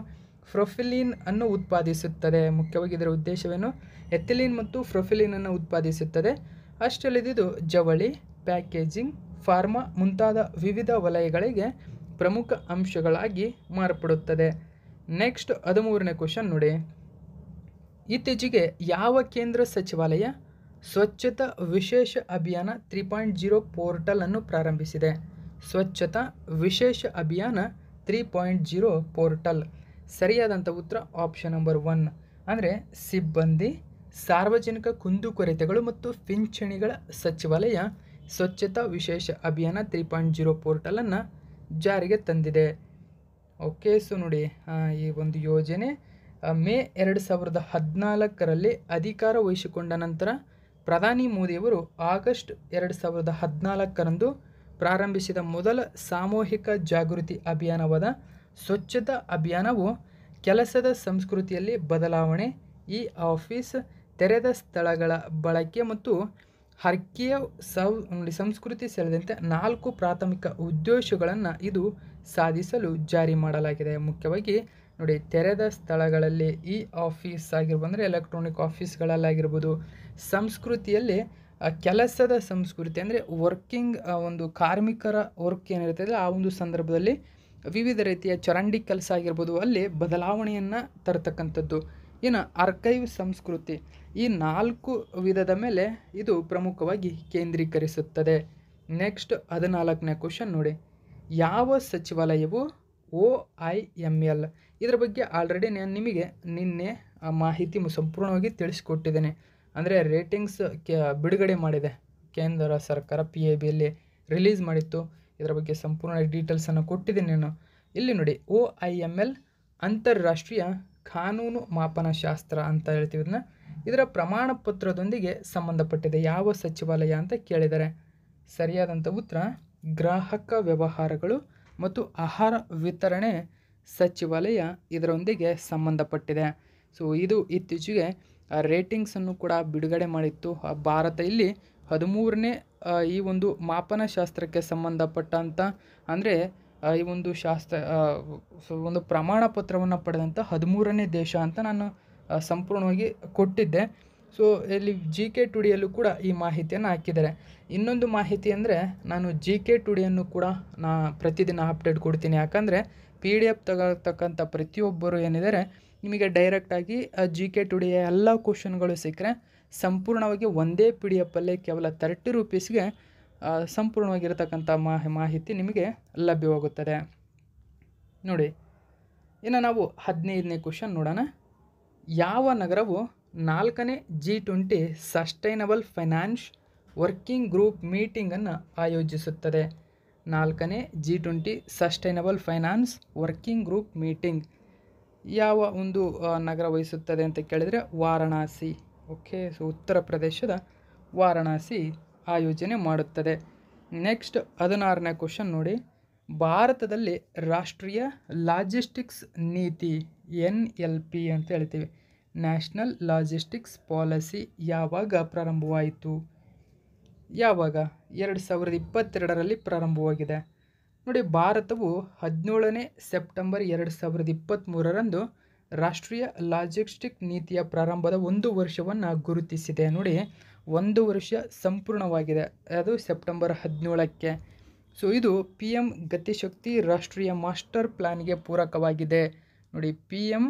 ಪ್ರೊಫಿಲೀನ್ ಅನ್ನು ಉತ್ಪಾದಿಸುತ್ತದೆ ಮುಖ್ಯವಾಗಿ ಇದರ ಉದ್ದೇಶವೇನು ಎಥಿಲೀನ್ ಮತ್ತು ಅನ್ನು ಉತ್ಪಾದಿಸುತ್ತದೆ ಅಷ್ಟಲ್ಲದಿದು ಜವಳಿ ಪ್ಯಾಕೇಜಿಂಗ್ ಫಾರ್ಮಾ ಮುಂತಾದ ವಿವಿಧ ವಲಯಗಳಿಗೆ ಪ್ರಮುಖ ಅಂಶಗಳಾಗಿ ಮಾರ್ಪಡುತ್ತದೆ ನೆಕ್ಸ್ಟ್ ಹದಿಮೂರನೇ ಕ್ವಶನ್ ನೋಡಿ ಇತ್ತೀಚೆಗೆ ಯಾವ ಕೇಂದ್ರ ಸಚಿವಾಲಯ ಸ್ವಚ್ಛತಾ ವಿಶೇಷ ಅಭಿಯಾನ ತ್ರೀ ಪಾಯಿಂಟ್ ಜೀರೋ ಪೋರ್ಟಲನ್ನು ಪ್ರಾರಂಭಿಸಿದೆ ಸ್ವಚ್ಛತಾ ವಿಶೇಷ ಅಭಿಯಾನ ತ್ರೀ ಪಾಯಿಂಟ್ ಜೀರೋ ಪೋರ್ಟಲ್ ಸರಿಯಾದಂಥ ಉತ್ತರ ಆಪ್ಷನ್ ನಂಬರ್ ಒನ್ ಅಂದರೆ ಸಿಬ್ಬಂದಿ ಸಾರ್ವಜನಿಕ ಕುಂದುಕೊರತೆಗಳು ಮತ್ತು ಪಿಂಚಣಿಗಳ ಸಚಿವಾಲಯ ಸ್ವಚ್ಛತಾ ವಿಶೇಷ ಅಭಿಯಾನ ತ್ರೀ ಪಾಯಿಂಟ್ ಜೀರೋ ಪೋರ್ಟಲನ್ನು ಜಾರಿಗೆ ತಂದಿದೆ ಓಕೆ ಸೊ ನೋಡಿ ಈ ಒಂದು ಯೋಜನೆ ಮೇ ಎರಡು ಸಾವಿರದ ಹದಿನಾಲ್ಕರಲ್ಲಿ ಅಧಿಕಾರ ವಹಿಸಿಕೊಂಡ ನಂತರ ಪ್ರಧಾನಿ ಮೋದಿಯವರು ಆಗಸ್ಟ್ ಎರಡು ಸಾವಿರದ ಹದಿನಾಲ್ಕರಂದು ಪ್ರಾರಂಭಿಸಿದ ಮೊದಲ ಸಾಮೂಹಿಕ ಜಾಗೃತಿ ಅಭಿಯಾನವಾದ ಸ್ವಚ್ಛತಾ ಅಭಿಯಾನವು ಕೆಲಸದ ಸಂಸ್ಕೃತಿಯಲ್ಲಿ ಬದಲಾವಣೆ ಈ ಆಫೀಸ್ ತೆರೆದ ಸ್ಥಳಗಳ ಬಳಕೆ ಮತ್ತು ಹರ್ಕಿಯ ಸೌ ಸಂಸ್ಕೃತಿ ಸೇರಿದಂತೆ ನಾಲ್ಕು ಪ್ರಾಥಮಿಕ ಉದ್ದೇಶಗಳನ್ನು ಇದು ಸಾಧಿಸಲು ಜಾರಿ ಮಾಡಲಾಗಿದೆ ಮುಖ್ಯವಾಗಿ ನೋಡಿ ತೆರೆದ ಸ್ಥಳಗಳಲ್ಲಿ ಈ ಆಫೀಸ್ ಆಗಿರ್ಬೋದು ಅಂದರೆ ಎಲೆಕ್ಟ್ರಾನಿಕ್ ಆಫೀಸ್ಗಳಲ್ಲಾಗಿರ್ಬೋದು ಸಂಸ್ಕೃತಿಯಲ್ಲಿ ಕೆಲಸದ ಸಂಸ್ಕೃತಿ ಅಂದರೆ ವರ್ಕಿಂಗ್ ಒಂದು ಕಾರ್ಮಿಕರ ವರ್ಕ್ ಏನಿರ್ತದೆ ಆ ಒಂದು ಸಂದರ್ಭದಲ್ಲಿ ವಿವಿಧ ರೀತಿಯ ಚರಂಡಿ ಕೆಲಸ ಆಗಿರ್ಬೋದು ಅಲ್ಲಿ ಬದಲಾವಣೆಯನ್ನು ತರತಕ್ಕಂಥದ್ದು ಇನ್ನು ಆರ್ಕೈವ್ ಸಂಸ್ಕೃತಿ ಈ ನಾಲ್ಕು ವಿಧದ ಮೇಲೆ ಇದು ಪ್ರಮುಖವಾಗಿ ಕೇಂದ್ರೀಕರಿಸುತ್ತದೆ ನೆಕ್ಸ್ಟ್ ಹದಿನಾಲ್ಕನೇ ಕ್ವಶನ್ ನೋಡಿ ಯಾವ ಸಚಿವಾಲಯವು ಓ ಐ ಎಮ್ ಎಲ್ ಇದರ ಬಗ್ಗೆ ಆಲ್ರೆಡಿ ನಾನು ನಿಮಗೆ ನಿನ್ನೆ ಆ ಮಾಹಿತಿ ಸಂಪೂರ್ಣವಾಗಿ ತಿಳಿಸ್ಕೊಟ್ಟಿದ್ದೇನೆ ಅಂದರೆ ರೇಟಿಂಗ್ಸ್ ಕೆ ಬಿಡುಗಡೆ ಮಾಡಿದೆ ಕೇಂದ್ರ ಸರ್ಕಾರ ಪಿ ಎ ಬಿಯಲ್ಲಿ ರಿಲೀಸ್ ಮಾಡಿತ್ತು ಇದರ ಬಗ್ಗೆ ಸಂಪೂರ್ಣ ಡೀಟೇಲ್ಸನ್ನು ಕೊಟ್ಟಿದ್ದೀನಿ ನಾನು ಇಲ್ಲಿ ನೋಡಿ ಓ ಐ ಎಮ್ ಎಲ್ ಅಂತಾರಾಷ್ಟ್ರೀಯ ಕಾನೂನು ಮಾಪನಶಾಸ್ತ್ರ ಅಂತ ಹೇಳ್ತೀವಿ ಇದನ್ನ ಇದರ ಪ್ರಮಾಣ ಪತ್ರದೊಂದಿಗೆ ಸಂಬಂಧಪಟ್ಟಿದೆ ಯಾವ ಸಚಿವಾಲಯ ಅಂತ ಕೇಳಿದ್ದಾರೆ ಸರಿಯಾದಂಥ ಉತ್ತರ ಗ್ರಾಹಕ ವ್ಯವಹಾರಗಳು ಮತ್ತು ಆಹಾರ ವಿತರಣೆ ಸಚಿವಾಲಯ ಇದರೊಂದಿಗೆ ಸಂಬಂಧಪಟ್ಟಿದೆ ಸೊ ಇದು ಇತ್ತೀಚೆಗೆ ರೇಟಿಂಗ್ಸನ್ನು ಕೂಡ ಬಿಡುಗಡೆ ಮಾಡಿತ್ತು ಭಾರತ ಇಲ್ಲಿ ಹದಿಮೂರನೇ ಈ ಒಂದು ಮಾಪನಶಾಸ್ತ್ರಕ್ಕೆ ಸಂಬಂಧಪಟ್ಟಂಥ ಅಂದರೆ ಈ ಒಂದು ಶಾಸ್ತ್ರ ಒಂದು ಪ್ರಮಾಣ ಪತ್ರವನ್ನು ಪಡೆದಂಥ ಹದಿಮೂರನೇ ದೇಶ ಅಂತ ನಾನು ಸಂಪೂರ್ಣವಾಗಿ ಕೊಟ್ಟಿದ್ದೆ ಸೊ ಇಲ್ಲಿ ಜಿ ಕೆ ಟುಡಿಯಲ್ಲೂ ಕೂಡ ಈ ಮಾಹಿತಿಯನ್ನು ಹಾಕಿದ್ದಾರೆ ಇನ್ನೊಂದು ಮಾಹಿತಿ ಅಂದರೆ ನಾನು ಜಿ ಕೆ ಟುಡಿಯನ್ನು ಕೂಡ ನಾ ಪ್ರತಿದಿನ ಅಪ್ಡೇಟ್ ಕೊಡ್ತೀನಿ ಯಾಕಂದರೆ ಪಿ ಡಿ ಎಫ್ ತಗೊಳ್ತಕ್ಕಂಥ ಪ್ರತಿಯೊಬ್ಬರು ಏನಿದ್ದಾರೆ ನಿಮಗೆ ಡೈರೆಕ್ಟಾಗಿ ಜಿ ಕೆ ಡಿ ಎಲ್ಲ ಕ್ವಶನ್ಗಳು ಸಿಕ್ಕರೆ ಸಂಪೂರ್ಣವಾಗಿ ಒಂದೇ ಪಿ ಡಿ ಎಫಲ್ಲೇ ಕೇವಲ ತರ್ಟಿ ರುಪೀಸ್ಗೆ ಸಂಪೂರ್ಣವಾಗಿರ್ತಕ್ಕಂಥ ಮಾಹಿ ಮಾಹಿತಿ ನಿಮಗೆ ಲಭ್ಯವಾಗುತ್ತದೆ ನೋಡಿ ಇನ್ನು ನಾವು ಹದಿನೈದನೇ ಕ್ವಶನ್ ನೋಡೋಣ ಯಾವ ನಗರವು ನಾಲ್ಕನೇ G twenty sustainable finance working group ಮೀಟಿಂಗನ್ನು ಆಯೋಜಿಸುತ್ತದೆ ನಾಲ್ಕನೇ G twenty sustainable finance working group meeting ಯಾವ ಒಂದು ನಗರ ವಹಿಸುತ್ತದೆ ಅಂತ ಕೇಳಿದರೆ ವಾರಣಾಸಿ ಓಕೆ ಸೊ ಉತ್ತರ ಪ್ರದೇಶದ ವಾರಣಾಸಿ ಆಯೋಜನೆ ಮಾಡುತ್ತದೆ ನೆಕ್ಸ್ಟ್ ಹದಿನಾರನೇ ಕ್ವಶನ್ ನೋಡಿ ಭಾರತದಲ್ಲಿ ರಾಷ್ಟ್ರೀಯ ಲಾಜಿಸ್ಟಿಕ್ಸ್ ನೀತಿ ಎನ್ ಎಲ್ ಪಿ ಅಂತ ಹೇಳ್ತೀವಿ ನ್ಯಾಷನಲ್ ಲಾಜಿಸ್ಟಿಕ್ಸ್ ಪಾಲಿಸಿ ಯಾವಾಗ ಪ್ರಾರಂಭವಾಯಿತು ಯಾವಾಗ ಎರಡು ಸಾವಿರದ ಇಪ್ಪತ್ತೆರಡರಲ್ಲಿ ಪ್ರಾರಂಭವಾಗಿದೆ ನೋಡಿ ಭಾರತವು ಹದಿನೇಳನೇ ಸೆಪ್ಟೆಂಬರ್ ಎರಡು ಸಾವಿರದ ಇಪ್ಪತ್ತ್ಮೂರರಂದು ರಾಷ್ಟ್ರೀಯ ಲಾಜಿಸ್ಟಿಕ್ ನೀತಿಯ ಪ್ರಾರಂಭದ ಒಂದು ವರ್ಷವನ್ನು ಗುರುತಿಸಿದೆ ನೋಡಿ ಒಂದು ವರ್ಷ ಸಂಪೂರ್ಣವಾಗಿದೆ ಅದು ಸೆಪ್ಟೆಂಬರ್ ಹದಿನೇಳಕ್ಕೆ ಸೊ ಇದು ಪಿ ಎಮ್ ಗತಿಶಕ್ತಿ ರಾಷ್ಟ್ರೀಯ ಮಾಸ್ಟರ್ ಪ್ಲ್ಯಾನ್ಗೆ ಪೂರಕವಾಗಿದೆ ನೋಡಿ ಪಿ ಎಮ್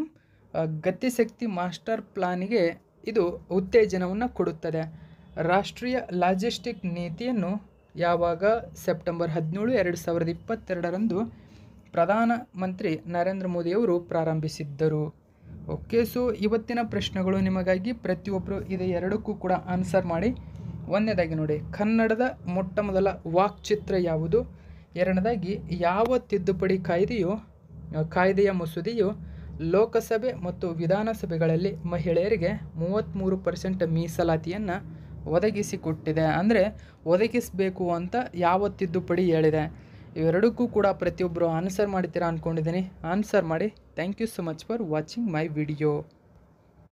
ಗತಿಶಕ್ತಿ ಮಾಸ್ಟರ್ ಪ್ಲ್ಯಾನ್ಗೆ ಇದು ಉತ್ತೇಜನವನ್ನು ಕೊಡುತ್ತದೆ ರಾಷ್ಟ್ರೀಯ ಲಾಜಿಸ್ಟಿಕ್ ನೀತಿಯನ್ನು ಯಾವಾಗ ಸೆಪ್ಟೆಂಬರ್ ಹದಿನೇಳು ಎರಡು ಸಾವಿರದ ಇಪ್ಪತ್ತೆರಡರಂದು ಪ್ರಧಾನಮಂತ್ರಿ ನರೇಂದ್ರ ಮೋದಿಯವರು ಪ್ರಾರಂಭಿಸಿದ್ದರು ಓಕೆ ಸೊ ಇವತ್ತಿನ ಪ್ರಶ್ನೆಗಳು ನಿಮಗಾಗಿ ಪ್ರತಿಯೊಬ್ಬರು ಇದು ಎರಡಕ್ಕೂ ಕೂಡ ಆನ್ಸರ್ ಮಾಡಿ ಒಂದನೇದಾಗಿ ನೋಡಿ ಕನ್ನಡದ ಮೊಟ್ಟ ಮೊದಲ ವಾಕ್ಚಿತ್ರ ಯಾವುದು ಎರಡನೇದಾಗಿ ಯಾವ ತಿದ್ದುಪಡಿ ಕಾಯ್ದೆಯು ಕಾಯ್ದೆಯ ಮಸೂದೆಯು ಲೋಕಸಭೆ ಮತ್ತು ವಿಧಾನಸಭೆಗಳಲ್ಲಿ ಮಹಿಳೆಯರಿಗೆ ಮೂವತ್ತ್ಮೂರು ಪರ್ಸೆಂಟ್ ಮೀಸಲಾತಿಯನ್ನು ಒದಗಿಸಿಕೊಟ್ಟಿದೆ ಅಂದರೆ ಒದಗಿಸಬೇಕು ಅಂತ ಯಾವ ತಿದ್ದುಪಡಿ ಹೇಳಿದೆ ಇವೆರಡಕ್ಕೂ ಕೂಡ ಪ್ರತಿಯೊಬ್ಬರು ಆನ್ಸರ್ ಮಾಡ್ತೀರಾ ಅಂದ್ಕೊಂಡಿದ್ದೀನಿ ಆನ್ಸರ್ ಮಾಡಿ thank you so much for watching my video